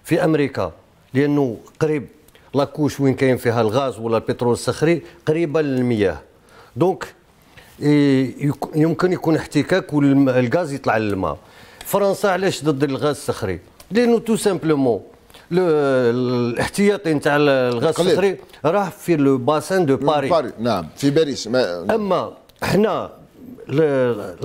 S3: في امريكا لانه قريب لاكوش وين كاين فيها الغاز ولا البترول الصخري قريبه للمياه دونك يمكن يكون احتكاك والغاز يطلع للماء فرنسا علاش ضد الغاز الصخري لانه تو سامبلومون الاحتياطي نتاع الغاز الصخري راه في لو باسان دو باري نعم في باريس ما... اما حنا لا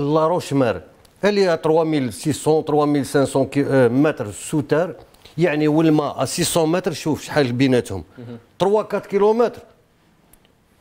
S3: مار elle est à 3600 3500 متر سوتر يعني والماء 600 متر شوف شحال بيناتهم 3 4 كيلومتر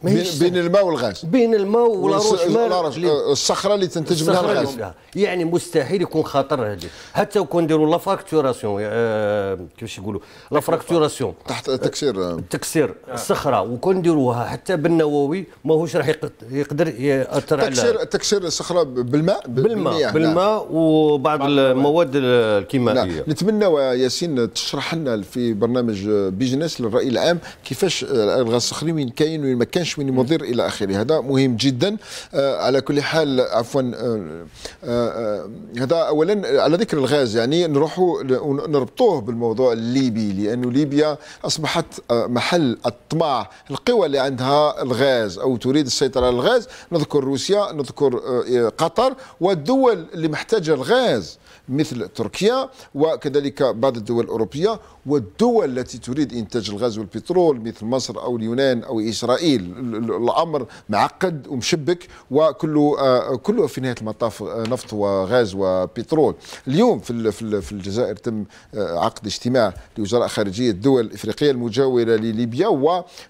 S3: بين, بين الماء والغاز بين الماء والروش أه، الصخره اللي تنتج منها الغاز يعني مستحيل يكون خطر هذه حتى وكون نديروا لا فاكتوراسيون آه كيفاش يقولوا لا فاكتوراسيون تحت تكسير أه، تكسير الصخره وكون نديروها حتى بالنووي ماهوش راح يقدر ياثر على تكسير تكسير الصخره بالماء بالماء نعم. بالماء نعم. وبعض المواد الكيميائيه نعم.
S2: نتمنى ياسين تشرح لنا في برنامج بيجنس للراي العام كيفاش أه، الغاز الصخري وين كاين وين ما كانش الجيش من مضر الى اخره هذا مهم جدا آه، على كل حال عفوا آه، آه، هذا اولا على ذكر الغاز يعني نروحوا نربطوه بالموضوع الليبي لانه ليبيا اصبحت محل الطمع القوى اللي عندها الغاز او تريد السيطره على الغاز نذكر روسيا نذكر إيه، قطر والدول اللي محتاجه الغاز مثل تركيا وكذلك بعض الدول الاوروبيه والدول التي تريد إنتاج الغاز والبترول مثل مصر أو اليونان أو إسرائيل الأمر معقد ومشبك وكله آه، كله في نهاية المطاف آه، نفط وغاز وبترول اليوم في في الجزائر تم آه، عقد اجتماع لوزراء خارجية الدول الإفريقية المجاورة لليبيا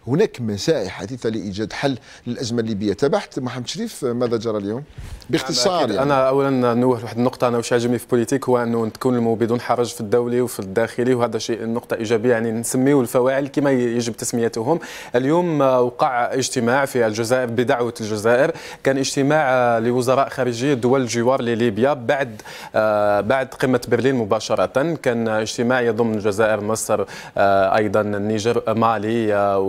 S2: وهناك مساعي حديثة لإيجاد حل للأزمة الليبية تابعت محمد شريف ماذا جرى اليوم باختصار يعني. أنا أولا نوه واحد النقطة أنا واش عجبني في
S1: بوليتيك هو أنه تكون المو بدون حرج في الدولي وفي الداخلي وهذا شيء نقطه ايجابيه يعني نسميو الفواعل كما يجب تسميتهم اليوم وقع اجتماع في الجزائر بدعوه الجزائر كان اجتماع لوزراء خارجيه دول الجوار لليبيا بعد آه، بعد قمه برلين مباشره كان اجتماع يضم الجزائر مصر آه، ايضا النيجر مالي آه،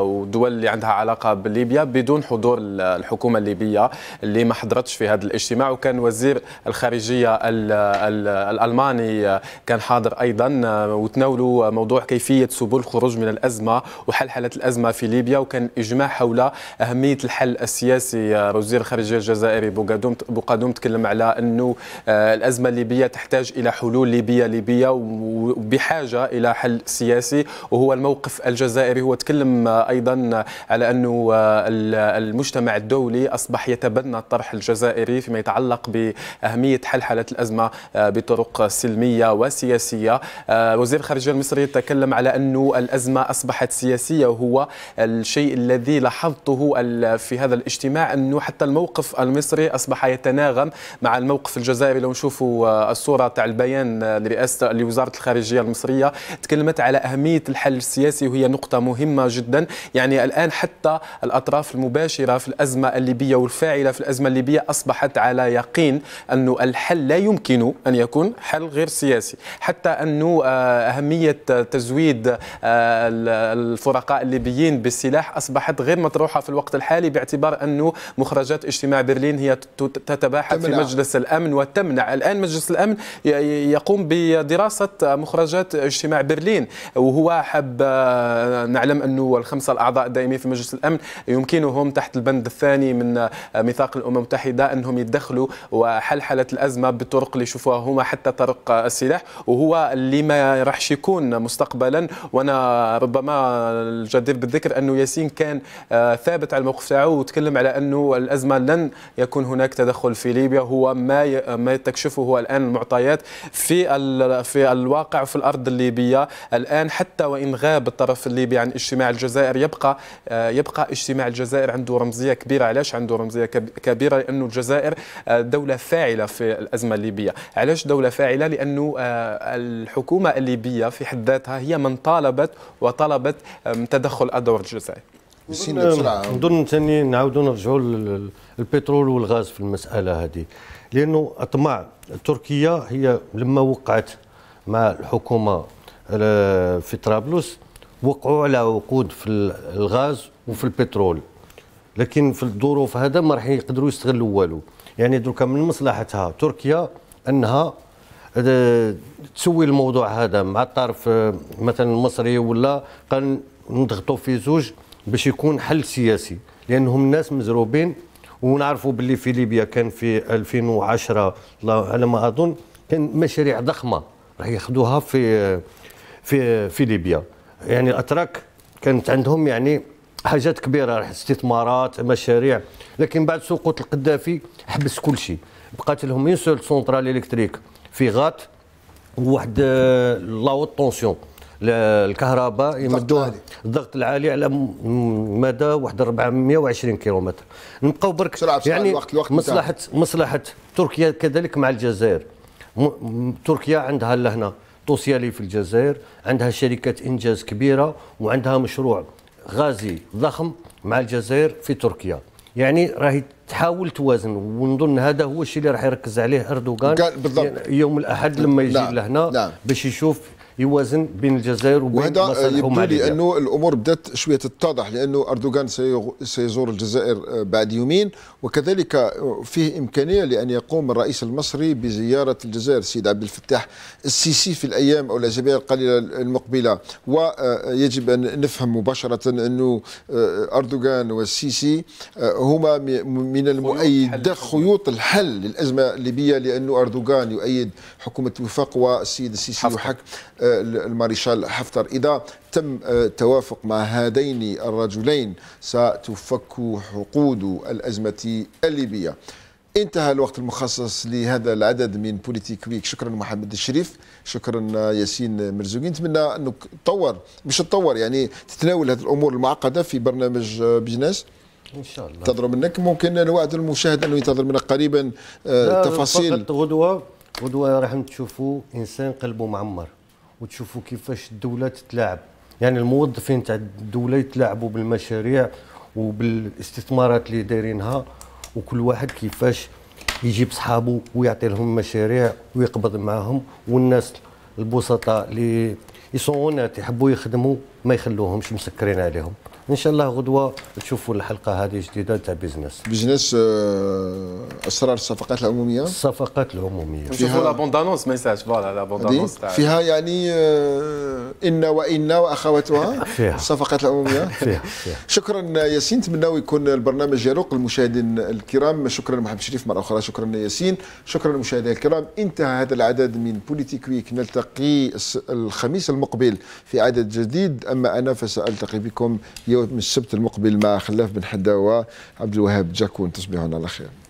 S1: ودول اللي عندها علاقه بليبيا بدون حضور الحكومه الليبيه اللي ما حضرتش في هذا الاجتماع وكان وزير الخارجيه الالماني كان حاضر ايضا وتناول حول موضوع كيفية سبل الخروج من الأزمة وحل حالة الأزمة في ليبيا وكان إجماع حول أهمية الحل السياسي آه، وزير الخارجية الجزائري بوقادوم تكلم على أنه آه، الأزمة الليبية تحتاج إلى حلول ليبية ليبية وبحاجة إلى حل سياسي وهو الموقف الجزائري هو تكلم آه، أيضا على أنه المجتمع الدولي أصبح يتبنى الطرح الجزائري فيما يتعلق بأهمية حل حالة الأزمة بطرق سلمية وسياسية وزير الخارجية الخارجية المصري تكلم على أن الأزمة أصبحت سياسية وهو الشيء الذي لاحظته في هذا الاجتماع أنه حتى الموقف المصري أصبح يتناغم مع الموقف الجزائري لو نشوفوا الصورة تاع البيان لرئاسة لوزارة الخارجية المصرية تكلمت على أهمية الحل السياسي وهي نقطة مهمة جدا يعني الآن حتى الأطراف المباشرة في الأزمة الليبية والفاعلة في الأزمة الليبية أصبحت على يقين أن الحل لا يمكن أن يكون حل غير سياسي حتى أنه آه، أهمية أهمية تزويد آه، الفرقاء الليبيين بالسلاح أصبحت غير مطروحة في الوقت الحالي باعتبار أنه مخرجات اجتماع برلين هي تتباحث في مجلس الأمن وتمنع الآن مجلس الأمن يقوم بدراسة مخرجات اجتماع برلين وهو حب آه، نعلم أنه الخمسة الأعضاء الدائمين في مجلس الأمن يمكنهم تحت البند الثاني من آه، ميثاق الأمم المتحدة أنهم يتدخلوا وحلحلة الأزمة بالطرق اللي يشوفوها هما حتى طرق السلاح وهو اللي ما راحش يكون مستقبلا وانا ربما الجدير بالذكر انه ياسين كان آه، ثابت على الموقف تاعو وتكلم على انه الازمه لن يكون هناك تدخل في ليبيا هو ما ما تكشفه هو الان المعطيات في في الواقع في الارض الليبيه الان حتى وان غاب الطرف الليبي عن اجتماع الجزائر يبقى آه، يبقى اجتماع الجزائر عنده رمزيه كبيره علاش عنده رمزيه كبيره لانه الجزائر آه، دوله فاعله في الازمه الليبيه علاش دوله فاعله لانه الحكومه الليبيه في حد ذاتها هي من طالبت وطلبت تدخل الدور الجزائري
S3: نعم، نظن ثاني نعاودوا نرجعوا للبترول والغاز في المساله هذه لانه اطماع تركيا هي لما وقعت مع الحكومه آه، في طرابلس وقعوا على عقود في الغاز وفي البترول لكن في الظروف هذا ما راح يقدروا يستغلوا والو يعني دركا من مصلحتها تركيا انها تسوي الموضوع هذا مع الطرف آه، مثلا المصري ولا قال نضغطوا في زوج باش يكون حل سياسي لانهم الناس مزروبين ونعرفوا باللي في ليبيا كان في 2010 على ما اظن كان مشاريع ضخمه راح ياخذوها في آه، في آه، في ليبيا يعني الاتراك كانت عندهم يعني حاجات كبيره راح استثمارات مشاريع لكن بعد سقوط القذافي حبس كل شيء بقات لهم سول سونترال الكتريك في غات وواحد آه، لاوت طونسيون الكهرباء يمدوها الضغط العالي على مدى واحد 420 كيلومتر نبقاو برك يعني الوقت الوقت مصلحه مصلحه تركيا كذلك مع الجزائر تركيا عندها لهنا توسيالي في الجزائر عندها شركة إنجاز كبيرة وعندها مشروع غازي ضخم مع الجزائر في تركيا يعني راهي تحاول توازن ونظن هذا هو الشيء اللي راح يركز عليه اردوغان بالضبط. يوم الاحد لما يجي نعم. لهنا نعم. باش يشوف يوازن بين الجزائر وبين وهذا يبدو لي
S2: انه الامور بدات شويه تتضح لانه اردوغان سيزور الجزائر آه، بعد يومين وكذلك آه، فيه امكانيه لان يقوم الرئيس المصري بزياره الجزائر السيد عبد الفتاح السيسي في الايام او الاسابيع القليله المقبله ويجب آه، ان نفهم مباشره انه اردوغان والسيسي هما من المؤيد خيوط الحل للازمه الليبيه لانه اردوغان يؤيد حكومه وفاق والسيد السيسي يحكم آه، الماريشال حفتر إذا تم التوافق آه، مع هذين الرجلين ستفك حقود الأزمة الليبية انتهى الوقت المخصص لهذا العدد من بوليتيك ويك شكرا محمد الشريف شكرا آه، ياسين مرزوقي نتمنى انك تطور مش تطور يعني تتناول هذه الامور المعقده في برنامج بيزنس
S3: ان شاء الله تضرب منك ممكن نوعد المشاهد انه ينتظر منك قريبا تفاصيل غدوه غدوه راح تشوفوا انسان قلبه معمر وتشوفوا كيفاش الدوله تتلاعب يعني الموظفين تاع الدوله يتلاعبوا بالمشاريع وبالاستثمارات اللي دايرينها وكل واحد كيفاش يجيب صحابه ويعطي لهم مشاريع ويقبض معاهم والناس البسطاء اللي يسونات يحبوا يخدموا ما يخلوهمش مسكرين عليهم ان شاء الله غدوه تشوفوا الحلقه هذه جديده تاع بيزنس بيزنس آه، اسرار الصفقات العموميه الصفقات العموميه فيها
S1: لابوندانونس ما ينساش فوالا لابوندانونس فيها
S2: يعني آه، ان وان واخواتها [laughs] فيها الصفقات العموميه [laughs] فيها, فيها. شكرا ياسين نتمنى يكون البرنامج يروق المشاهدين الكرام شكرا محمد شريف مره اخرى شكرا ياسين شكرا المشاهدين الكرام انتهى هذا العدد من بوليتيك ويك نلتقي الخميس المقبل في عدد جديد اما انا فسالتقي بكم يوم السبت المقبل مع خلاف بن حدا وعبد الوهاب جاكون تصبحون على خير